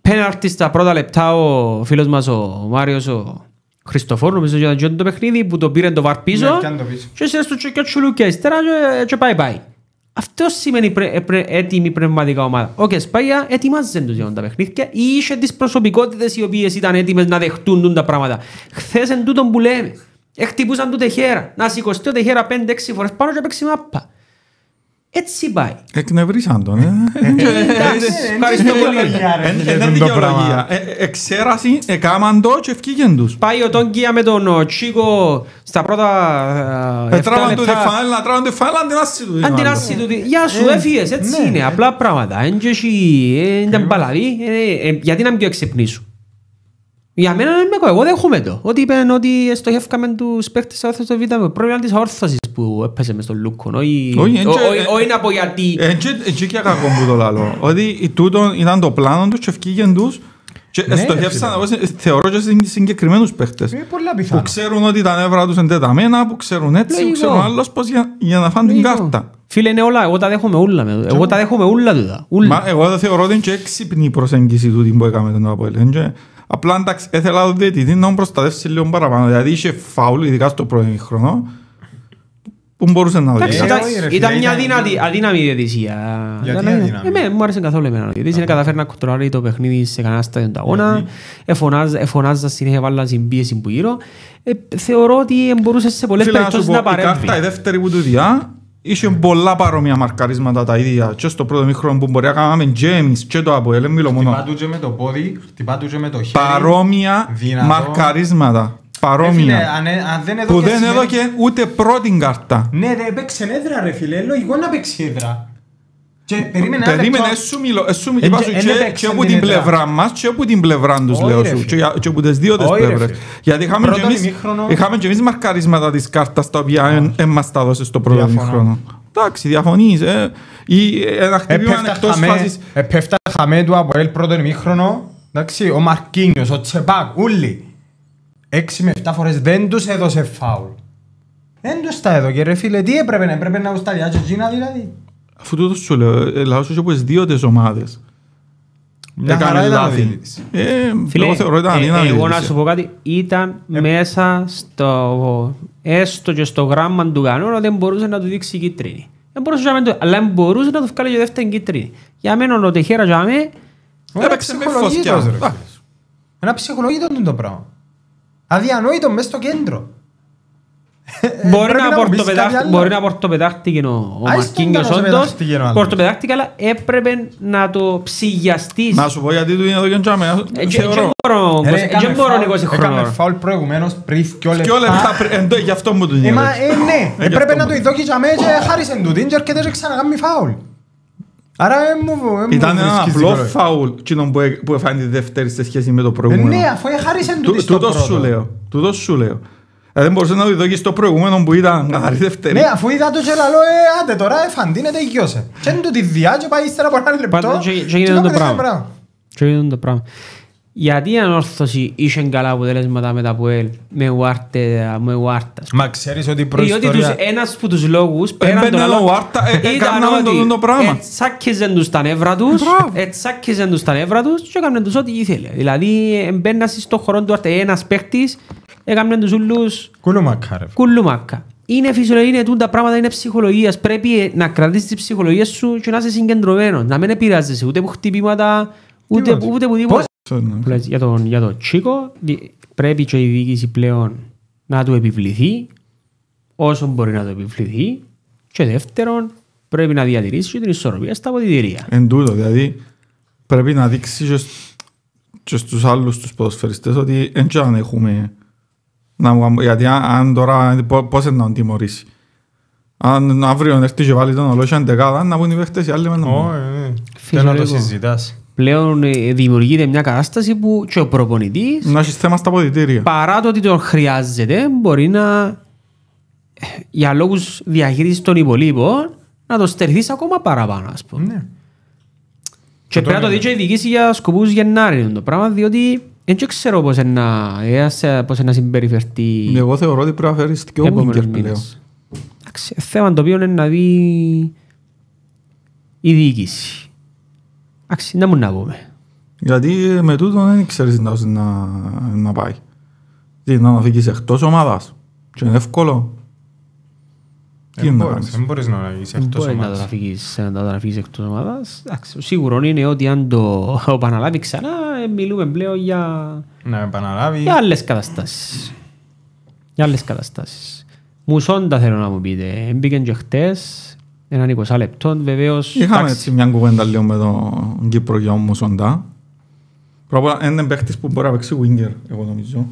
Πέναρτη στα πρώτα λεπτά ο φίλος μας ο Μάριος ο Χριστοφόρου, νομίζω ότι ήταν το παιχνίδι που ναι, το πήρε το βαρ πίσω και έσυρε και τσουλού και αριστερά και πάει πάει. Αυτό σημαίνει πρε, ε, πρε, έτοιμη πνευματικά ομάδα. Ο Κεσπάγια ετοιμάζε τους για τα παιχνίδια ή είχε τις προσωπικότητες οι οποίες ήταν έτοιμες να δεχτούν τα πράγματα. Χθες εν τούτον που λέμε, εκτυπούσαν του τεχέρα, να σηκωστεί ο τεχέρα 5-6 φορές πάνω και παίξει μάπα. Έτσι πάει. Εκνευρίσαν τον, ε. Ε, ε, Ευχαριστώ πολύ. Δεν δικαιολογία. Εξέρασαν, έκαναν το και ευκήγεν τους. Πάει ο Τόγκια με τον Τσίκο στα πρώτα Τράβαν του τεφάλα, τράβαν του τεφάλα, αντινάσσι του. Αντινάσσι του. Γεια σου, έφυγες, έτσι ναι. είναι. Απλά πράγματα. Δεν μπαλαβή. Γιατί να μην πιο εξυπνήσουν. Για μένα είναι μεκό, εγώ δέχομαι το. Ότι είπαν ότι στοχεύκαμε τους παίχτες σε όρθος στο βίντεο. Πρόβλημα της όρθωσης που έπαιζε μες στον Λούκο. Όχι να πω γιατί... Έτσι και κακό που το λαλώ. Ότι τούτο ήταν το πλάνο τους και ευκήγεν τους. Και ναι, στοχεύσαν, θεωρώ και στις συγκεκριμένους παίχτες. Που ξέρουν ότι τα νεύρα τους είναι τεταμένα, που ξέρουν έτσι, που ξέρουν άλλος πώς για να φάνε την κάρτα. Φίλε είναι όλα, εγώ τα δέχομαι όλα. Εγώ τα δέχομαι όλα. Εγώ θεωρώ ότι είναι και έξυπνη η προσέγγιση του που έκαμε τον Αποέλ. Απλά εντάξει, έθελα το δείτε. να μου προστατεύσει λίγο παραπάνω. Δηλαδή είχε φάουλ, ειδικά στο πρώτο χρόνο, που μπορούσε να δει. Ε, ε, ήταν μια αδύναμη διαιτησία. Γιατί ναι, ναι, ναι. αδύναμη. Εμένα μου άρεσε καθόλου εμένα. Γιατί είναι καταφέρει να κοντρολάρει το παιχνίδι σε κανένα στάδιο του αγώνα. Εφωνάζα συνέχεια βάλα πίεση που γύρω. Ε, θεωρώ ότι μπορούσες σε πολλές περιπτώσεις να παρέμβει. Η κάρτα η δεύτερη που του διά Είχε πολλά παρόμοια μαρκαρίσματα τα ίδια και στο πρώτο μικρό που μπορεί να κάνουμε. James και το Αποέλε μιλώ μόνο. Χτυπά του με το πόδι, χτυπά του με το χέρι. Παρόμοια δυνατό. μαρκαρίσματα. Παρόμοια. Ε, φίλε, αν, ε, αν δεν που δεν έδωκε ούτε πρώτη κάρτα. Ναι, δεν παίξε έδρα ρε φίλε, λογικό να παίξει έδρα. Περίμενε, περίμενε σου μιλώ, ε, σου μιλώ ε, ε, και από την πλευρά μας και από την πλευρά τους λέω σου και από τις δύο τις πλευρές. Γιατί είχαμε και εμείς μαρκαρίσματα της κάρτας τα οποία δεν μας τα δώσες στο πρώτο μήχρονο. Εντάξει, διαφωνείς. Ή ένα χτυπήμα εκτός φάσης. Επέφτα χαμέ του από ελ πρώτο μήχρονο, Εντάξει, ο Μαρκίνιος, ο Τσεπάκ, ούλοι. Έξι με εφτά φορές δεν τους έδωσε φάουλ. Δεν τους τα έδωκε ρε φίλε, τι έπρεπε να έπρεπε να κουσταλιάζει ο Τζίνα δηλαδή. Αφού τούτος σου λέω, ε, λαός σου όπως δύο τις ομάδες. Μια χαρά λάθη. Ε, φίλε, εγώ θεωρώ ήταν ε, ε Εγώ να σου πω κάτι, ήταν μέσα στο, έστω και στο γράμμα του κανόνα δεν μπορούσε να του δείξει η κίτρινη. Δεν μπορούσε να του, αλλά μπορούσε να του βγάλει και δεύτερη κίτρινη. Για μένα ο Τεχέρα για μένα έπαιξε με φωτιά. Ένα ψυχολογικό το πράγμα. Αδιανόητο μέσα στο κέντρο. Ε, μπορεί να πορτοπετάχτηκε ο Μαρκίνιος όντως Πορτοπετάχτηκε αλλά έπρεπε να το ψυγιαστείς Να σου πω γιατί του είναι εδώ και τζάμε Δεν μπορώ να φαουλ προηγουμένως πριν δυο λεπτά Γι' αυτό μου ε, ε, ναι. του είναι Ναι, έπρεπε να το ειδώ και τζάμε και χάρισε του και έρχεται ξαναγάμει φαουλ Άρα Ήταν ένα απλό φαουλ που έφανε τη δεύτερη σε σχέση με το προηγούμενο ναι, του το σου λέω δεν δηλαδή, μπορούσε να το διδόγει στο προηγούμενο που ήταν καθαρή δεύτερη. Ναι, αφού είδα το και λαλό, ε, άντε τώρα εφαντίνεται η γιώσε. Και είναι το τη διά πάει ύστερα από ένα λεπτό και γίνεται το πράγμα. Και γίνεται το πράγμα. Γιατί η ανόρθωση είχε καλά αποτελέσματα μετά από ελ, με Ουάρτε, με Ουάρτα. Μα ξέρεις ότι η προϊστορία... Διότι ένας από τους λόγους... Ε, Έμπαινε ο Ουάρτα, ε, έκαναν το δουν το πράγμα. Ετσάκιζαν τους τα νεύρα τους, ετσάκιζαν τους τα νεύρα τους και έκαναν τους ό,τι ήθελε. Δηλαδή, έμπαινασες στο χρόνο του Ουάρτε ένας παίχτης έκαναν τους ούλους... Κουλουμάκα ρε. Κουλουμάκα. Είναι φυσιολογία, είναι τα πράγματα, είναι ψυχολογίας. Πρέπει να κρατήσεις τη ψυχολογία σου και να είσαι συγκεντρωμένος. Να μην επηρεάζεσαι ούτε από χτυπήματα, ούτε, ούτε, ούτε από τίποτα. Για τον, για τον Τσίκο, πρέπει και η διοίκηση πλέον να του επιβληθεί όσο μπορεί να του επιβληθεί. Και δεύτερον, πρέπει να διατηρήσει την ισορροπία στα ποτητηρία. Εν τούτο, δηλαδή πρέπει να δείξει και στους άλλους τους ποδοσφαιριστές ότι δεν έχουμε γιατί αν τώρα πώς να τον τιμωρήσει. Αν αύριο έρθει και βάλει τον ολόγιο αντεκάδα, να βγουν οι παίχτες οι άλλοι με τον ε. Θέλω να το συζητάς. Πλέον ε, δημιουργείται μια κατάσταση που και ο προπονητής... Να έχεις θέμα στα ποδητήρια. Παρά το ότι τον χρειάζεται, μπορεί να... Ε, για λόγους διαχείρισης των υπολείπων, να το στερθείς ακόμα παραπάνω, ας πούμε. Ναι. Και, πρέπει να το δείξω και για σκοπούς Γενάρη το πράγμα, διότι δεν ξέρω πώς να, ε, ε, πώς να συμπεριφερθεί... Ναι, εγώ θεωρώ ότι πρέπει να φέρεις και ο Βίγκερ πλέον. Ε, θέμα το οποίο είναι να δει η διοίκηση. Άξι, να μου να πούμε. Γιατί με τούτο δεν ξέρεις να, να πάει. Τι, να φύγεις εκτός ομάδας. Και είναι εύκολο. Τι εννοείς. Δεν μπορείς να είσαι εκτός ομάδας. να τα αφήσεις εκτός ομάδας. Σίγουρο είναι ότι αν το επαναλάβει ξανά, ε, μιλούμε πλέον για... Να επαναλάβει... Για άλλες καταστάσεις. Για άλλες καταστάσεις. Μουσόντα θέλω να μου πείτε. Μπήκαν και χτες, έναν 20 λεπτό βεβαίως. Είχαμε έτσι μια κουβέντα λίγο με τον Κύπρο για Μουσόντα. Πρώτα απ' έναν που μπορεί να παίξει winger, εγώ νομίζω.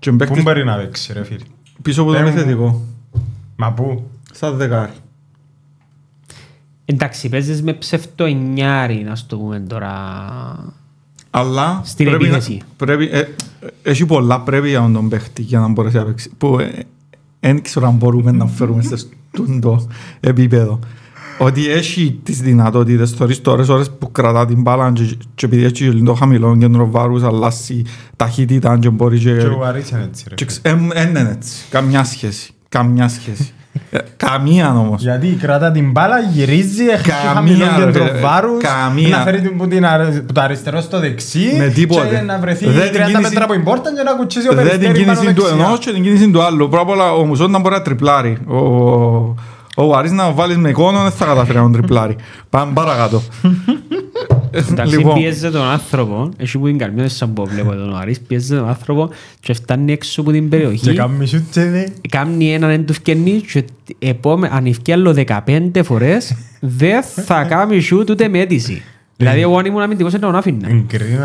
Πού μπορεί να παίξει ρε φίλε. Πίσω από τον ε, επιθετικό. Μα πού? Στα δεκάρι. Εντάξει, παίζεις με ψεύτο εννιάρι, να το πούμε τώρα. Αλλά στην πρέπει επίθεση. Να, πρέπει, ε, έχει πολλά πρέπει για να τον παίχτη για να μπορέσει να παίξει. Που δεν ε, ξέρω αν μπορούμε να φέρουμε σε στούντο επίπεδο. Ότι έχει τις δυνατότητες, θωρείς τόρες ώρες που κρατά την μπάλα και, και επειδή έχει λίγο χαμηλό κέντρο βάρους, αλλάσει ταχύτητα και μπορεί και... Και ο Άρης είναι έτσι ρε. Είναι ε, ε, ναι, έτσι, καμιά σχέση. Καμιά σχέση. Ε, Καμία όμως. Γιατί κρατά την μπάλα, γυρίζει, έχει χαμηλό ε, βάρο. Καμία. Να φέρει την, την, το αριστερό στο δεξί. Με τίποτε. Και να βρεθεί δεν 30 κίνηση... μέτρα από την πόρτα και να κουτσίζει ο Δεν την κίνηση του ενός και την κίνηση του άλλου. Πρώτα απ' όλα ο Μουσόν να μπορεί να τριπλάρει. Ο, ο, ο Αρή να βάλεις με εικόνα δεν θα καταφέρει να τριπλάρει. Πάμε παρακάτω. Εντάξει, λοιπόν. τον άνθρωπο, εσύ είναι τον άνθρωπο και φτάνει έξω από την περιοχή. Και κάνει εν του φκαινεί και φορές, δεν θα κάνει ούτε Δηλαδή εγώ αν ήμουν αμυντικός τον άφηνα.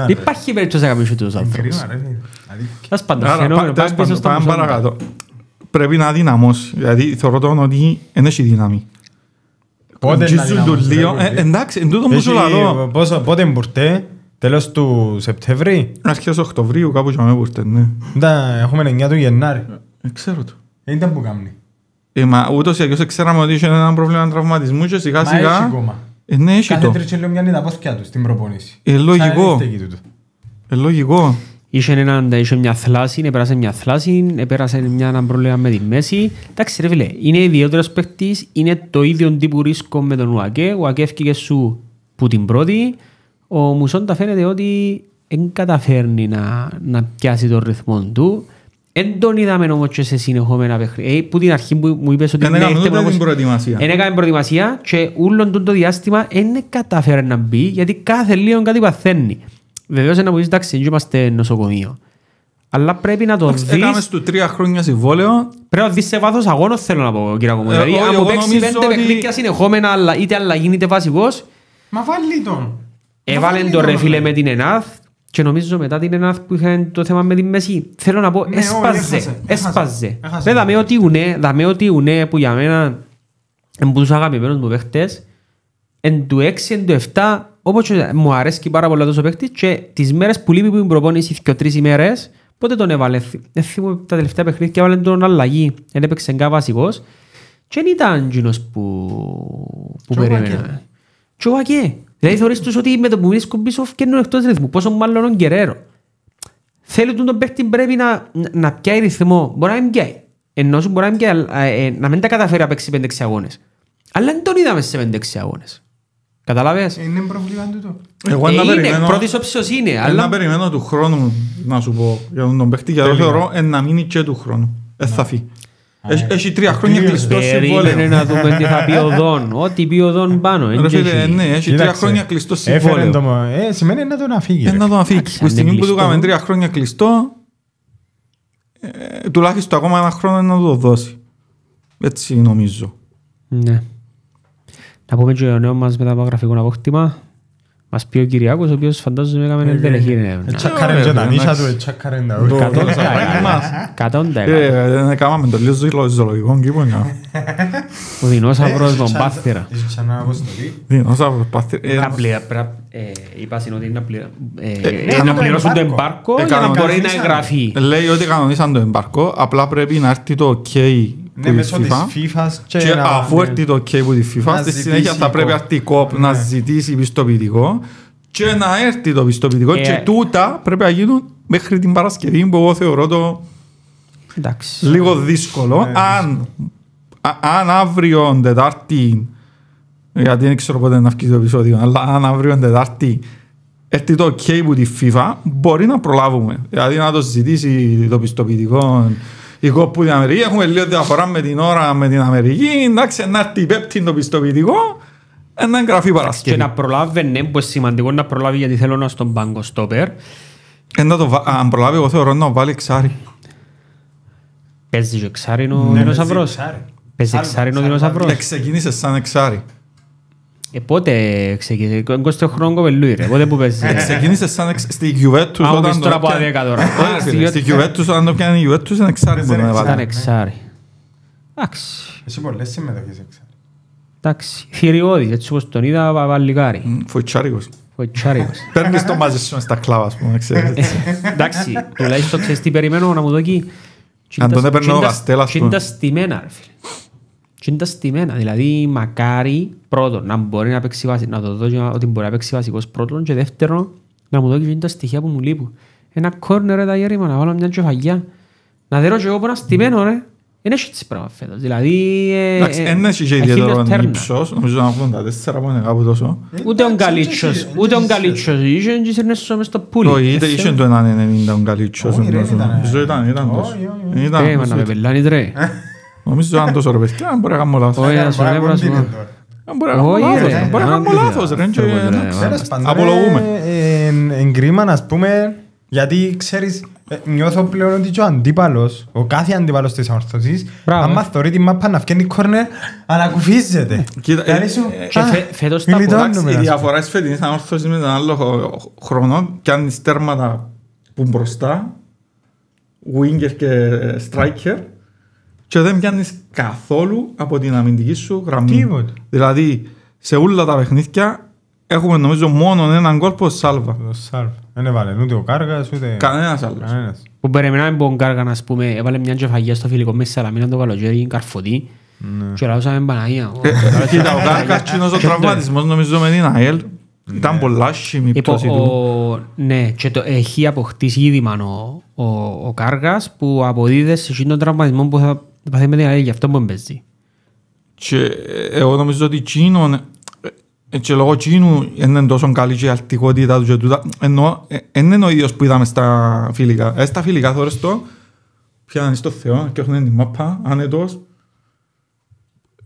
υπάρχει περίπτωση τους Πρέπει να δυναμώσει, δηλαδή, θεωρώ ότι δύναμη. Πότε του ε, Εντάξει, εν τούτο μου Πότε μπουρτέ, τέλος του Σεπτέμβρη. Αρχές Οκτωβρίου κάπου και με μπουρτέ, ναι. Ναι, έχουμε 9 του Γενάρη. Ε, ε, ξέρω το. Δεν ήταν που κάνει. Ε, μα ούτως ή αλλιώς ξέραμε ότι είχε ένα πρόβλημα τραυματισμού και σιγά σιγά... Μα έχει κόμμα. Ε, ναι, έχει το. Κάθε λίγο μια τα πόθηκια τους στην προπονήση. Ε, λογικό. Ε, λογικό. Είχε, ένα, είχε μια θλάση, επέρασε μια θλάση, επέρασε μια, ένα πρόβλημα με τη μέση. Εντάξει ρε φίλε, είναι ιδιαίτερος παίκτης, είναι το ίδιο τύπου ρίσκο με τον Ουακέ. Ο Ουακέ έφυγε σου που την πρώτη. Ο Μουσόντα φαίνεται ότι δεν καταφέρνει να, να πιάσει τον ρυθμό του. Δεν τον είδαμε όμως και σε συνεχόμενα παιχνίδια. Hey, ε, που την αρχή μου είπες ότι ναι, δεν έκαμε την προετοιμασία. Δεν έκαμε ναι, προετοιμασία και όλον το διάστημα δεν καταφέρει να μπει γιατί κάθε λίγο κάτι παθαίνει. Βεβαίως είναι να πεις εντάξει, είμαστε νοσοκομείο. Αλλά πρέπει να το δεις... Έκαμε του τρία χρόνια συμβόλαιο. Πρέπει να δεις σε βάθος αγώνων θέλω να πω, κύριε Κομμό. Ε, δηλαδή, αν παίξει πέντε παιχνίδια συνεχόμενα, αλλά είτε αλλά γίνεται βασικός... Μα βάλει τον. Έβαλε τον ρε φίλε με την ΕΝΑΘ και νομίζω μετά την ΕΝΑΘ που είχαν το θέμα με την μέση. Θέλω να πω, ναι, έσπαζε. Έσπαζε. Δεν δαμε ότι ουνέ, δαμε ότι ουνέ που για μένα εμπούτους αγαπημένους μου παίχτες. Εν του 6, εν του 7, όπως μου αρέσει πάρα πολύ ο παίχτη και τις μέρες που λείπει που προπόνηση και τρεις ημέρες πότε τον έβαλε. Δεν θυμώ τα τελευταία παιχνίδια έβαλε τον αλλαγή. Δεν έπαιξε καν βασικός και δεν ήταν γίνος που, που περίμενα. Και ο Ακέ. Δηλαδή θεωρείς τους ότι με το που μιλείς και φκένουν εκτός ρυθμού. Πόσο μάλλον τον Γκερέρο. Θέλει τον παίχτη πρέπει να, να πιάει ρυθμό. Μπορεί να μην πιάει. Ενώ σου μπορεί να μην, ε, ε, τα καταφέρει να παίξει 5-6 αγώνες. Αλλά δεν τον είδαμε σε 5-6 αγώνες. Καταλάβες. Είναι προβλήμα τούτο. Εγώ ε, να περιμένω... Πρώτης όψιος είναι, αλλά... Να περιμένω του χρόνου, να σου πω, για τον παίχτη, για το θεωρώ, να μείνει και του χρόνου. Ε, θα φύγει. Έχει τρία χρόνια κλειστό συμβόλαιο. Περίμενε να δούμε τι θα πει ο Δον. Ό,τι πει ο Δον πάνω. Ρε ναι, έχει τρία χρόνια κλειστό συμβόλαιο. Ε, σημαίνει να τον αφήγει. Να τον αφήγει. Που στιγμή που του κάνουμε τρία χρόνια κλειστό, ε, τουλάχιστον ακόμα ένα χρόνο να το δώσει. Έτσι νομίζω. Ναι. Να πούμε και ο νέος μας μετά από γραφικό απόκτημα. Μας πει ο Κυριάκος, ο οποίος φαντάζομαι έκαμε εν τελεχή έρευνα. Τσακάρεν και τα νύσια του, τσακάρεν τα ούλια. Κατόντα έκαμε. Έκαμε το λίγο ζωολογικό κήπο. Ο δεινόσαυρος τον Πάθυρα. Δεινόσαυρος Πάθυρα. Είπα ότι να πληρώσουν το εμπάρκο για να μπορεί να εγγραφεί. Λέει ότι κανονίσαν το εμπάρκο, απλά πρέπει να έρθει το OK ναι, μέσω της FIFA και, και έρθει το OK που τη FIFA στη συνέχεια θα πρέπει η ναι. να ζητήσει πιστοποιητικό και να έρθει το πιστοποιητικό και ε. τούτα πρέπει να γίνουν μέχρι την Παρασκευή που εγώ θεωρώ το Εντάξει. λίγο δύσκολο ναι, αν, αν αύριο Τετάρτη γιατί δεν ξέρω πότε να βγει το επεισόδιο αλλά αν αύριο Τετάρτη έρθει το ok που τη FIFA μπορεί να προλάβουμε δηλαδή να το ζητήσει το πιστοποιητικό εγώ κοπού την Αμερική έχουμε λίγο διαφορά με την ώρα με την Αμερική. Εντάξει, να έρθει η πέπτη το πιστοποιητικό, να εγγραφεί Παρασκευή. Και να προλάβει, ναι, που σημαντικό να προλάβει γιατί θέλω να στον πάγκο ε, στόπερ. Αν προλάβει, εγώ θεωρώ να βάλει ξάρι. Παίζει και ξάρι ο ναι. δεινόσαυρος. Παίζει ξάρι ο δεινόσαυρος. Ε, ξεκίνησε σαν ξάρι. Ε, πότε ξεκίνησε, 20 χρόνο κοπελούι ρε, πότε που παίζεις. Ε, ε. Ξεκίνησε σαν στη Juventus όταν το από 10 τώρα. Στη Juventus όταν το πιάνε η Juventus είναι εξάρι που να βάλει. εξάρι. Εντάξει. Εσύ πολλές συμμετοχές εξάρι. Εντάξει, θηριώδη, έτσι όπως τον είδα βαλιγάρι. Φοητσάρικος. Φοητσάρικος. Παίρνεις το μαζί σου στα κλάβα, ας πούμε, ξέρεις. Ε, εντάξει, τουλάχιστον ξέρεις τι περιμένω να μου δω εκεί. Αν τον έπαιρνε ο Καστέλας. Κοίτα στημένα, ρε φίλε και είναι τα στιμένα Δηλαδή, μακάρι πρώτον να μπορεί να παίξει βάση, να το δω ότι μπορεί να παίξει βασικός πρώτον και δεύτερον να μου δώσει τα στοιχεία που μου λείπουν. Ένα κόρνερ τα γέρημα, να βάλω μια τσοφαγιά. Να δέρω και εγώ από ένα στιμένο, ρε. Είναι έτσι τις πράγμα φέτος. Δηλαδή... Ε, εντάξει, ε, είχε ε, ιδιαίτερο νομίζω να τα τέσσερα Νομίζω αν τόσο ρε παιδιά, αν μπορεί να κάνουμε λάθος. Όχι, ας ωραία, μπορώ να Αν μπορεί να κάνουμε λάθος, αν μπορεί να κάνω λάθος, ρε. Απολογούμε. Εγκρίμα, ας πούμε, γιατί ξέρεις, ε, νιώθω πλέον ότι ο αντίπαλος, ο κάθε αντίπαλος της αμορθωσής, αν θεωρεί την μάπα να φτιάχνει κόρνερ, ανακουφίζεται. Ε, ε, φέτος τα πολλά. Η διαφορά της φετινής αμορθωσής με τον άλλο χρόνο, κι αν είναι στέρματα που μπροστά, winger και striker, και δεν πιάνεις καθόλου από την αμυντική σου γραμμή. Τίποτε. Δηλαδή, σε όλα τα παιχνίδια έχουμε νομίζω μόνο έναν κόλπο σάλβα. Το σάλβα. Δεν έβαλε ούτε ο Κάργας ούτε... Κανένας άλλος. Που Που περιμέναμε τον Κάργα να πούμε έβαλε μια τζεφαγιά στο φιλικό μέσα μείναν το καλοκαίρι, καρφωτή. Ναι. Και λαούσαμε Παναγία. Ε, κοίτα, ο Κάργας είναι ο τραυματισμός νομίζω με την ΑΕΛ. Ναι. Ήταν πολλά σχήμη η πτώση του. Ναι, και το έχει αποκτήσει ήδη ο, ο, ο που αποδίδεται σε τον τραυματισμό που θα Παθέ με την ε, αλλαγή, αυτό που εμπέζει. Και ε, εγώ νομίζω ότι εκείνον, ε, και λόγω δεν είναι τόσο καλή και η αλτικότητα του και τούτα. Ενώ είναι ο ίδιος που είδαμε στα φιλικά. Ε, στα φιλικά θόρες το, πιάνε στο Θεό και έχουν την μάπα, άνετος.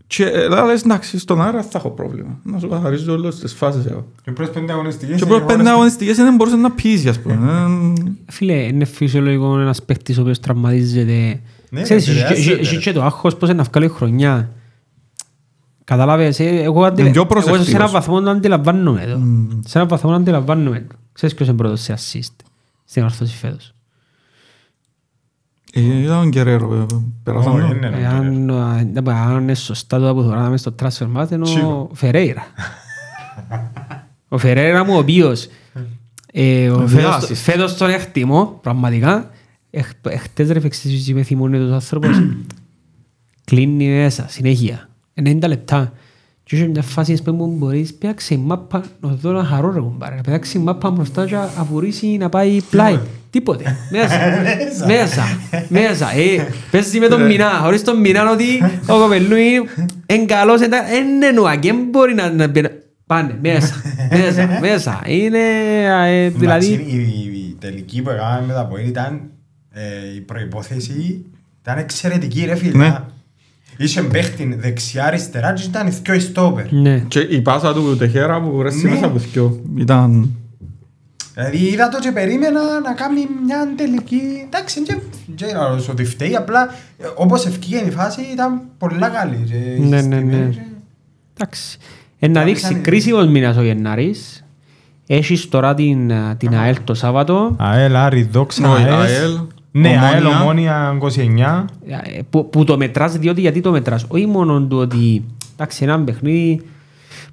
Και λες εντάξει, στον άρα θα έχω πρόβλημα. Να σου καθαρίζω όλες τις φάσεις εγώ. Και προς πέντε αγωνιστικές. Και πέντε αγωνιστικές δεν μπορούσες να πείσει ας πούμε. Φίλε, είναι φυσιολογικό ένας παίχτης ο οποίος τραυματίζεται ναι, Ξέρεις, και το άγχος πώς είναι να βγάλει χρονιά. Κατάλαβες, ε, εγώ σε έναν βαθμό να αντιλαμβάνομαι εδώ. Σε έναν βαθμό να αντιλαμβάνομαι. Ξέρεις ποιος είναι πρώτος σε assist στην ορθώση φέτος. Ε, ήταν ο Γκερέρο, ε, περάσαμε. Ναι, αν είναι σωστά το που τώρα στο transfer μας είναι ο Φερέιρα. Ο Φερέιρα μου ο οποίος φέτος τον εκτιμώ πραγματικά Εχθές ρε φεξίζεις με θυμώνει τους άνθρωπος. Κλείνει μέσα, συνέχεια. 90 λεπτά. Και είχε μια φάση που μου μπορείς πέραξε η μάπα, να δω να χαρώ ρε κουμπάρε. Να η μάπα μπροστά και αφορήσει να πάει πλάι. Ναι. Τίποτε. Μέσα. Μέσα. Μέσα. Ε, πες με τον ναι. μηνά. Χωρίς τον μηνά ότι ο κοπελού είναι καλός. Εν εννοώ, και μπορεί να πάνε. Μέσα. Μέσα. Μέσα. Είναι ε, δηλαδή... Η τελική που έκαναμε τα από ήταν ε, η προϋποθέση ήταν εξαιρετική, ρε φίλε. Ναι. Είσαι παίχτη δεξιά-αριστερά και ήταν πιο ιθκιό-ιστόπερ ναι. Και η πάσα του Τεχέρα που βρέσει ναι. μέσα από δυο. Ήταν... Δηλαδή είδα το και περίμενα να κάνει μια τελική... Εντάξει, δεν να ρωτήσω ότι φταίει, απλά ε, όπως ευκήγε η φάση ήταν πολύ καλή. Ναι, ναι, ναι, ε, ναι. Εντάξει. Να δείξει κρίσιμος μήνας ο Γενάρης. Έχεις τώρα την, την ΑΕΛ το Σάββατο. ΑΕΛ, Άρη, Δόξα, ΑΕΛ. Ναι, ΑΕΛ Ομόνια 29. Ε, που, που το μετράς, διότι γιατί το μετράς. Όχι μόνο το ότι εντάξει, ένα παιχνίδι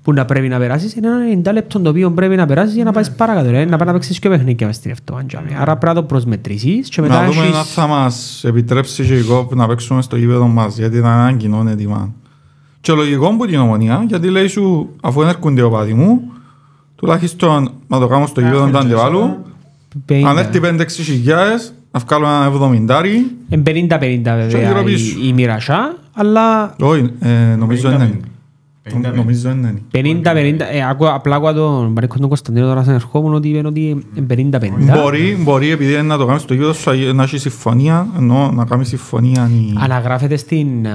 που να πρέπει να περάσεις, είναι ένα εντάλεπτο το οποίο πρέπει να περάσεις για να ναι. πάεις παρακάτω. Δηλαδή, να πάει να παίξεις και παιχνίδια μες στην ευτόχεια. Άρα πρέπει να το προσμετρήσεις και μετά... Να δούμε αν θα μας επιτρέψει και εγώ να παίξουμε στο γήπεδο μας, γιατί ήταν ένα κοινό έτοιμα. Και λογικό μου την ομονία, γιατί λέει σου, αφού δεν έρχονται ο πάτη μου, τουλάχιστον να το κάνω στο γήπεδο να του αντιβάλλου, αν έρθει 5-6 χιλιάδες, να βγάλω ένα Εν εβδομιντάρι. 50-50 βέβαια η, η μοιρασιά, αλλά... Όχι, ε, νομίζω είναι. Νομίζω είναι. 50-50, απλά ακούω τον Μαρίκο τον Κωνσταντίνο τώρα σαν ερχόμουν ότι είπε ότι είναι 50-50. Μπορεί, μπορεί επειδή να το κάνεις στο γύρο σου να έχει συμφωνία, ενώ να κάνεις συμφωνία... Αναγράφεται στην, ε,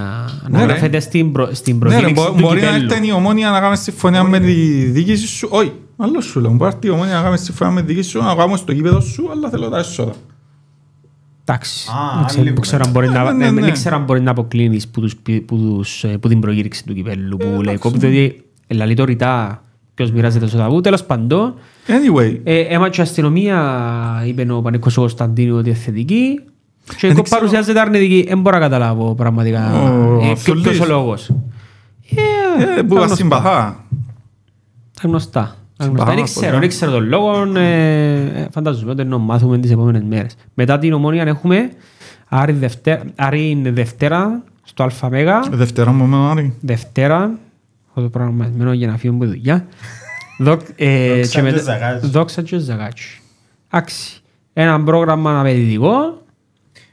αναγράφεται ναι, στην, προ, στην ναι, προκήρυξη του κυπέλλου. Μπορεί να έρθει η ομόνια να κάνεις συμφωνία με τη διοίκηση σου, όχι. Άλλο σου λέω, μπορεί να έρθει η ομόνια να κάνεις συμφωνία με τη διοίκηση σου, να κάνουμε στο γήπεδο σου, αλλά θέλω τα έσοδα. Εντάξει, Δεν ξέρω αν μπορεί να, ναι, ναι, ναι. να αποκλίνεις που, ε, την προγύρηξη του κυπέλου που ε, λέει κόπτω ότι λαλεί το ρητά ποιος μοιράζεται στο ταβού. Τέλος πάντων. Anyway. Ε, έματσο αστυνομία είπε ο Πανίκος ο Κωνσταντίνου ότι θετική. Και εγώ παρουσιάζεται αρνητική. Δεν μπορώ να καταλάβω πραγματικά. Ε, ποιος ο λόγος. Που ασυμπαθά. Τα γνωστά. Δεν ξέρω, τον λόγο. Ε, ε, φαντάζομαι ότι να μάθουμε τις επόμενες μέρες. Μετά την ομόνια έχουμε Άρη, Δευτέρα, Άρη είναι Δευτέρα στο ΑΜΕΓΑ. Δευτέρα μου με Άρη. Δευτέρα. έχω το προγραμματισμένο για να φύγω από δουλειά. Ε, Δόξα και Ζαγάτσι. Άξι. Ένα πρόγραμμα να απαιτητικό.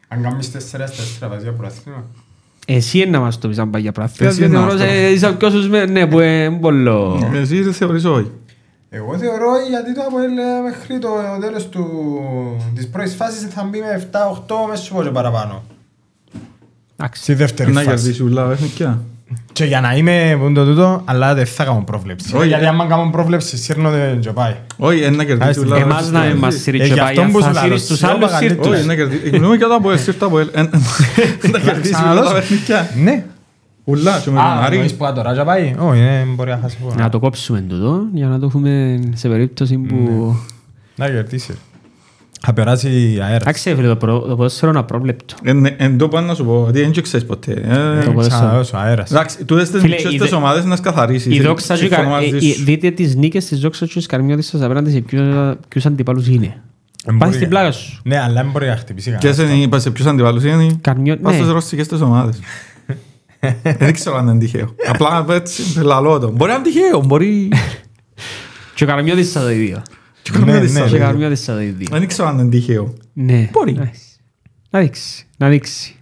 Αν κάνεις τέσσερα τέσσερα βάζεις για προαθήμα. Εσύ να μας το πεις αν πάει για προαθήμα. Εσύ να μας το πεις. ναι, που είναι πολύ... Εσύ είσαι θεωρείς όχι. Εγώ θεωρώ γιατί το Αποέλ μέχρι το τέλος του, της πρώτης φάσης θα μπει με 7-8 μέσα σου πόσο παραπάνω. Στη δεύτερη φάση. Να κερδίσει ουλά, έχουμε Και για να είμαι πούντο τούτο, αλλά δεν θα κάνω πρόβλεψη. Όχι, Γιατί αν κάνω πρόβλεψη, σύρνω δεν και πάει. Όχι, ένα κερδίσει ουλά. Εμάς να μας σύρει και ε, πάει, θα σύρει στους άλλους σύρτους. Όχι, ένα κερδίσει. Γνώμη και όταν από εσύρτα από ελ. Ένα κερδίσει ουλά, έχουμε Ναι. Ουλά, και με τον Άρη. Α, που τώρα πάει. Όχι, ε, μπορεί να χάσει φορά. Να το κόψουμε τούτο, για να το έχουμε σε περίπτωση ναι. που... Να κερδίσει. Θα περάσει αέρας. Εντάξει, φίλε, το ποδόσφαιρο είναι απρόβλεπτο. Ε, ναι, εν το πάνω να σου πω, ότι δεν ξέρεις ποτέ. Ε, Ο αέρας. Εντάξει, του δες τις μικρές ομάδες να σκαθαρίσεις. Δείτε τις νίκες της σου, της καρμιώτης σας απέναντις σε ποιους αντιπάλους είναι. Πάει στην πλάκα σου. Ναι, αλλά δεν μπορεί να χτυπήσει κανένα. Και σε ποιους αντιπάλους είναι, Πάει ναι. στις ρωσικές ομάδες. Ε, δεν ξέρω αν είναι τυχαίο. Απλά έτσι λαλώ το. Μπορεί να είναι τυχαίο, μπορεί... Και ο Καραμιώτης θα το ίδιο. Και ναι, ναι, ναι. ο Καραμιώτης θα το ίδιο. Δεν ξέρω αν είναι τυχαίο. Ναι. Μπορεί. Να δείξει. Να δείξει.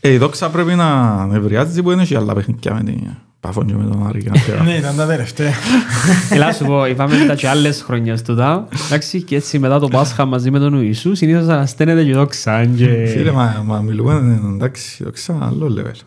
Ε, η δόξα πρέπει να ευριάζει που είναι και άλλα παιχνικιά με την Παφόνιο με τον Άρη. Ναι, ήταν τα τελευταία. Ελά σου πω, είπαμε μετά και άλλες χρονιές τούτα. Εντάξει, και έτσι μετά το Πάσχα μαζί με τον Ιησούς συνήθως ανασταίνεται και δόξα. Φίλε, μα μιλούμε, εντάξει, δόξα άλλο level.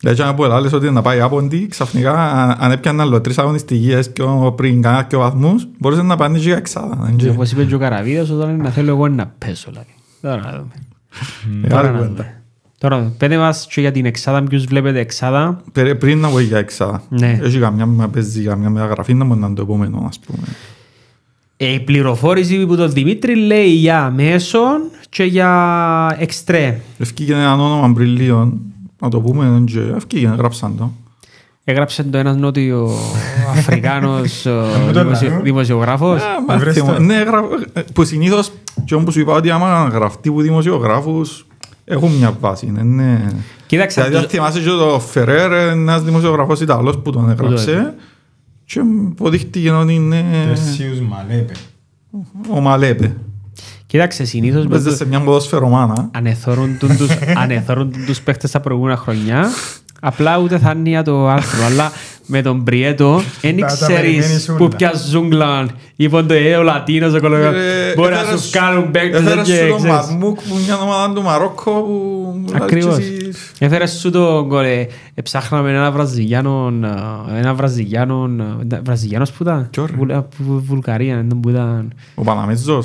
Δηλαδή που έλεγες ότι να πάει άποντη, ξαφνικά αν έπιαναν άλλο τρεις γη, πιο πριν κάνα και βαθμούς, μπορούσε να πάνε και εξάδα. Όπως είπε και ο Καραβίδας, όταν να θέλω εγώ να πέσω. Δηλαδή. Τώρα να δούμε. Ε, να δούμε. Τώρα, πέντε μας και για την εξάδα, ποιους βλέπετε εξάδα. Πριν να πω για εξάδα. Ναι. Έχει καμιά με παίζει, μια μεταγραφή, να μου είναι το επόμενο, ας πούμε. Ε, η πληροφόρηση που τον Δημήτρη λέει για μέσον και για εξτρέ. E. Ευκήγε ένα όνομα πριν να το πούμε, ευκήγε να γράψαν το. Έγραψε το ένας νότιο Αφρικάνος ε, ε. δημοσιογράφος. Ε, ναι, που συνήθως και όμως σου είπα ότι άμα γραφτεί που δημοσιογράφους έχουν μια βάση. Ναι, ναι. Κοίταξε. Δηλαδή θυμάσαι και το Φερέρ, ένας δημοσιογράφος Ιταλός που τον έγραψε και αποδείχτηκε ότι είναι... Ο Μαλέπε. Κοίταξε, συνήθως. Παίζεται σε μια ποδοσφαιρομάνα. Ανεθώρουν του παίχτες τα προηγούμενα χρονιά. Απλά ούτε θα είναι το άρθρο. Αλλά με τον Πριέτο, δεν ξέρει που πια ζούγκλα. Είπαν το ε, ο Λατίνος, ο Κολοκό. Μπορεί να σου κάνουν παίχτε. Έφερε σου τον Μαρμούκ που μια ομάδα του Μαρόκο. Ακριβώ. Έφερε σου τον Κολέ. Ε, ε, ψάχναμε ένα Βραζιλιάνο. Ε, ένα Βραζιλιάνο. Βραζιλιάνος που ήταν. Βουλγαρία, δεν ήταν. Ο Παναμέτζο.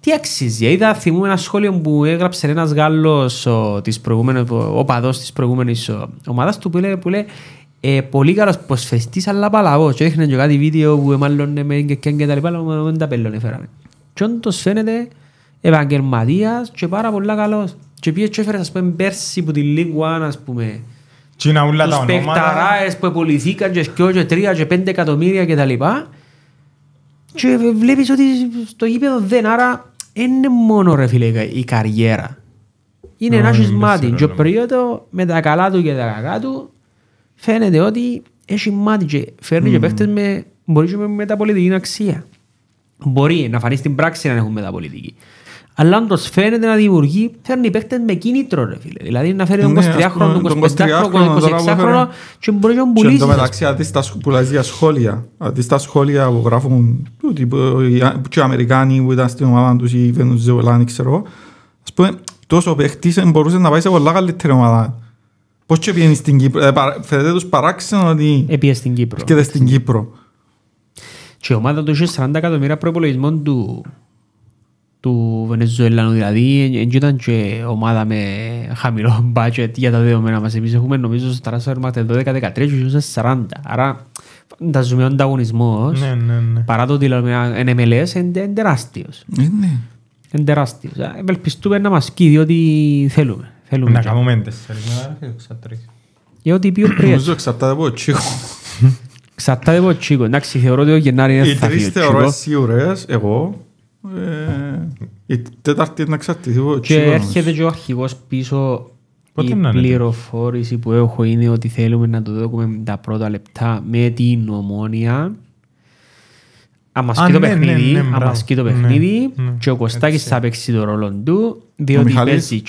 τι αξίζει. Ε? Είδα, θυμούμαι ένα σχόλιο που έγραψε ένα Γάλλος οπαδό τη προηγούμενη ομάδας του που λέει, που λέει ε, πολύ καλός προσφεστή, αλλά παλαβός. και έχνε και κάτι βίντεο που μάλλον με εγκεκέν και τα λοιπά αλλά δεν τα πέλωνε φέραμε και όντως φαίνεται επαγγελματία και πάρα πολλά καλός. και πήγε και έφερε ας πούμε πέρσι που τη λίγουα, ας πούμε τους παιχταράες που επολυθήκαν και σκιό και τρία πέντε εκατομμύρια και τα λοιπά και βλέπεις ότι στο γήπεδο δεν, άρα είναι μόνο ρε φίλε η καριέρα. Είναι ένα μάτι και περίοδο με τα καλά του και τα καλά του φαίνεται ότι έχει μάτι και φέρνει και παίχτες με, μπορείς και με μεταπολιτική αξία. Μπορεί να φανείς στην πράξη να έχουν μεταπολιτική αλλά αν τους φαίνεται να δημιουργεί, φέρνει παίχτες με κίνητρο ρε φίλε. Δηλαδή να φέρει τον 23χρονο, ναι, τον 25χρονο, τον 26χρονο και μπορεί να μπουλήσει. Και εν τω μεταξύ αντίστα πουλάζει σχόλια. σχόλια που γράφουν και ε, οι Αμερικάνοι που ήταν στην ομάδα τους ή οι Βενουζεολάνοι ξέρω. Ας πούμε τόσο παίχτης μπορούσε να πάει σε πολλά καλύτερη ομάδα. Πώς και πήγαινε στην Κύπρο. Ε, φαίνεται τους παράξενο ότι... Επίε στην ναι. Κύπρο. Και η ομάδα τους είχε 40 εκατομμύρια προπολογισμών του του Βενεζουέλανου. Δηλαδή, δεν ήταν και ομάδα με χαμηλό μπάτσετ για τα δεδομένα μας. Εμείς έχουμε νομίζω στο Ταράσο Ερμάτε 12-13 και είμαστε 40. Άρα, φανταζούμε ο ανταγωνισμός ναι, ναι, ναι. παρά το ότι λέμε εν MLS είναι τεράστιο. Είναι τεράστιο. Ευελπιστούμε να μας κει, διότι θέλουμε. θέλουμε να κάνουμε έντες. Για ό,τι πιο πριν. Νομίζω εξαρτάται από τσίχο. Εξαρτάται από τσίχο. Εντάξει, θεωρώ ότι ο Γενάρη είναι θα Οι τρεις θεωρώ σίγουρες, εγώ, ε, ε, η τέταρτη είναι εξαρτητή. Και έρχεται και ο αρχηγός πίσω η πληροφόρηση που έχω είναι ότι θέλουμε να το δούμε τα πρώτα λεπτά με την ομόνια. Αμασκεί το ναι, ναι, παιχνίδι, ναι, και ο Κωστάκης θα παίξει το ρόλο του διότι παίζει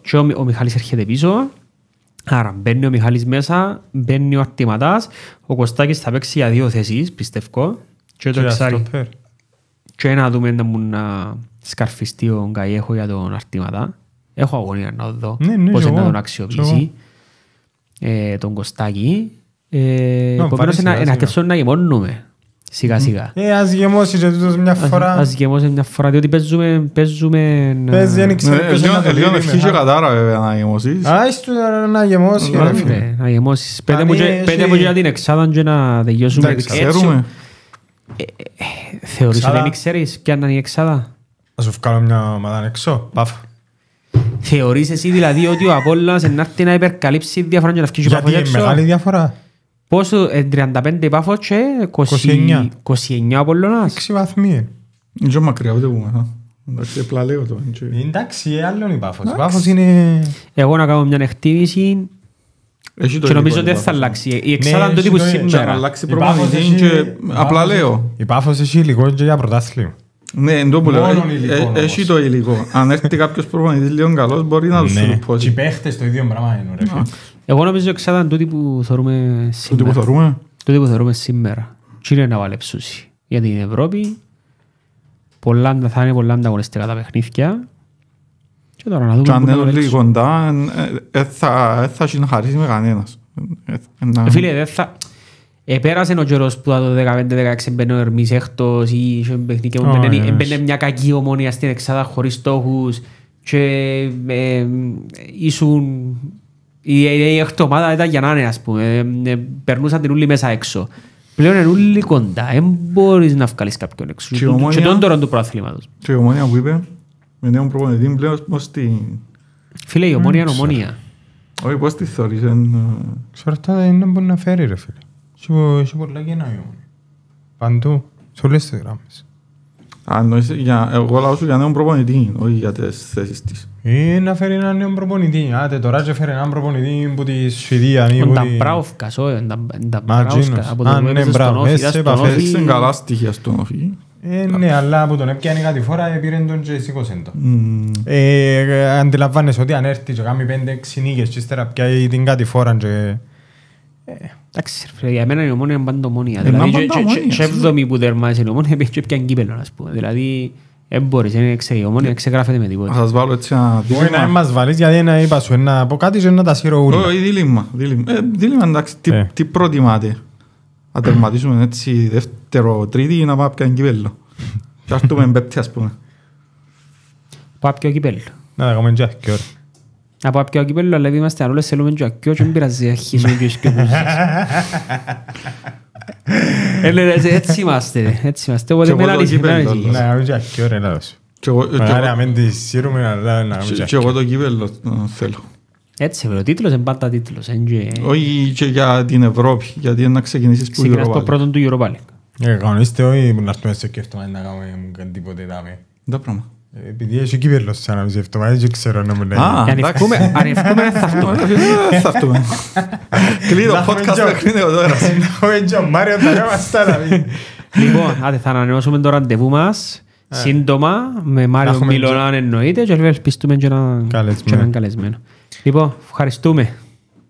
και ο Μιχάλης έρχεται πίσω Άρα μπαίνει ο Μιχάλης μέσα, μπαίνει ο Αρτηματάς ο Κωστάκης θα παίξει για δύο θέσεις πιστεύω και το εξάρι και να δούμε να μου να σκαρφιστεί ο Γκαϊέχο για τον αρτήματα. Έχω αγωνία να δω ναι, ναι, πώς να τον αξιοποιήσει ε, τον Κωστάκη. Ε, επομένως να αρκεψώ να γεμώνουμε σιγά σιγά. Ε, ας γεμώσεις και τούτος μια φορά. Ας γεμώσει μια φορά, διότι παίζουμε... παίζουμε Παίζει, δεν ξέρω ποιος να το Ευχή και κατάρα βέβαια να γεμώσεις. Ας του να γεμώσει. Να γεμώσεις. Πέντε μου και για την εξάδαν και να τελειώσουμε. Ξέρουμε. Ε, ε, θεωρείς ότι δεν ξέρεις ποια ήταν η εξάδα. Να σου βγάλω μια ομάδα έξω. Παφ. Θεωρείς εσύ δηλαδή ότι ο Απόλλωνας ενάρτη να υπερκαλύψει διαφορά και να αυξήσει πάφος έξω. Γιατί μεγάλη διαφορά. Πόσο, 35 ε, πάφος και 29. 29 Απόλλωνας. 6 βαθμοί. Είναι πιο μακριά, ούτε πούμε. Εντάξει, απλά λέω το. Εντάξει, άλλο είναι η πάφος. Η πάφος είναι... Εγώ να κάνω μια εκτίμηση έχει και νομίζω ότι δεν θα αλλάξει. Η εξάδα είναι τύπου σήμερα. Θα αλλάξει προπονητή και απλά λέω. Η πάθος έχει υλικό και για πρωτάθλιο. Ναι, εν τω που λέω, ε, ε, έχει το υλικό. Αν έρθει κάποιος προπονητής λίγο καλός μπορεί να ναι. τους σουτουπώσει. Και οι παίχτες το ίδιο πράγμα είναι. Εγώ νομίζω η εξάδα είναι που θεωρούμε σήμερα. Το που θεωρούμε. Τούτη που θεωρούμε σήμερα. Τι είναι να βαλεψούσει. Για την Ευρώπη πολλά θα είναι πολλά ανταγωνιστικά τα παιχνίδια και τώρα να δούμε. αν είναι όλοι κοντά, ε, ε, ε, θα συνεχαρίσει με κανένας. Φίλε, Επέρασε ο καιρός που το 15-16 μπαίνει ο Ερμής έκτος ή μπαίνει μια κακή ομόνια στην εξάδα χωρίς στόχους και ήσουν η έκτη ομάδα ήταν για να είναι ας πούμε περνούσαν την ούλη μέσα έξω πλέον είναι ούλη κοντά δεν μπορείς να βγάλεις κάποιον έξω και τον τώρα του προαθλήματος και η ομόνια που είπε με νέο προπονητή πλέον πώς τη... Φίλε, η ομόνια είναι ομόνια. Όχι, πώς τη θεωρείς. Ε, ξέρω αυτά δεν μπορεί να φέρει ρε φίλε. σου πολλά γεννά η ομόνια. Παντού, σε όλες τις γράμμες. Αν για, εγώ λέω σου για νέο προπονητή, όχι για τις θέσεις της. Είναι να φέρει έναν νέο προπονητή. Άτε τώρα και φέρει έναν προπονητή που τη Σουηδία. Ο Νταμπράουφκας, όχι, ο Νταμπράουφκας. Αν είναι που ναι, έπαιζε στον καλά στοιχεία στον Όφη. Ε, ναι, αλλά από τον έπιανε κάτι φορά, πήρε τον και σήκωσε το. Mm. Ε, αντιλαμβάνεσαι ότι αν έρθει και κάνει πέντε-έξι νίκες και ύστερα πιάει την κάτι φορά και... Ε, εντάξει, για μένα η ομόνια είναι παντομόνια. Ε, δηλαδή, και έβδομη που δερμάζει η ομόνια, και πιάνε κύπελο, ας πούμε. Δηλαδή, δεν μπορείς, δεν ξέρει, η ομόνια ε, ξεγράφεται με τίποτα. Θα σας βάλω έτσι ένα δίλημα. Όχι να μας βάλεις, γιατί να είπα σου, να πω κάτι και να τα σύρω ούλα. Όχι, δίλημα, δίλημα. Ε, δίλημα, εντάξει, τι προτιμάτε. Να τερματίσουμε έτσι δεύτερο δεύτερο, τριτη να πάω πια κυπέλλο. Και έρθουμε πέπτη ας πούμε. Πάω πια κυπέλλο. Να τα κάνουμε τζάκι ώρα. Να πάω ο κυπέλλο, αλλά είμαστε αν όλες θέλουμε τζάκι και μην πειράζει αρχίσουμε και Έτσι είμαστε, έτσι είμαστε. με Να εγώ το Έτσι, ο τίτλος είναι πάντα τίτλο. Όχι και για την Ευρώπη, γιατί να που το πρώτο του ε, κανονίστε όχι που να έρθουμε στο κεφτομάτι να κάνουμε τίποτε δάμε. Το ε, Επειδή έχει σαν να μην σκεφτομάτι δεν ξέρω να μου λέει. Αν να θα έρθουμε. Ε, θα έρθουμε. Κλείνω podcast κλείνει τώρα. Έχουμε και ο Μάριο Να Λοιπόν, θα ανανεώσουμε το ραντεβού μας. Σύντομα, με Μάριο Μιλωνάν εννοείται και ελπιστούμε και έναν καλεσμένο. Λοιπόν, ευχαριστούμε.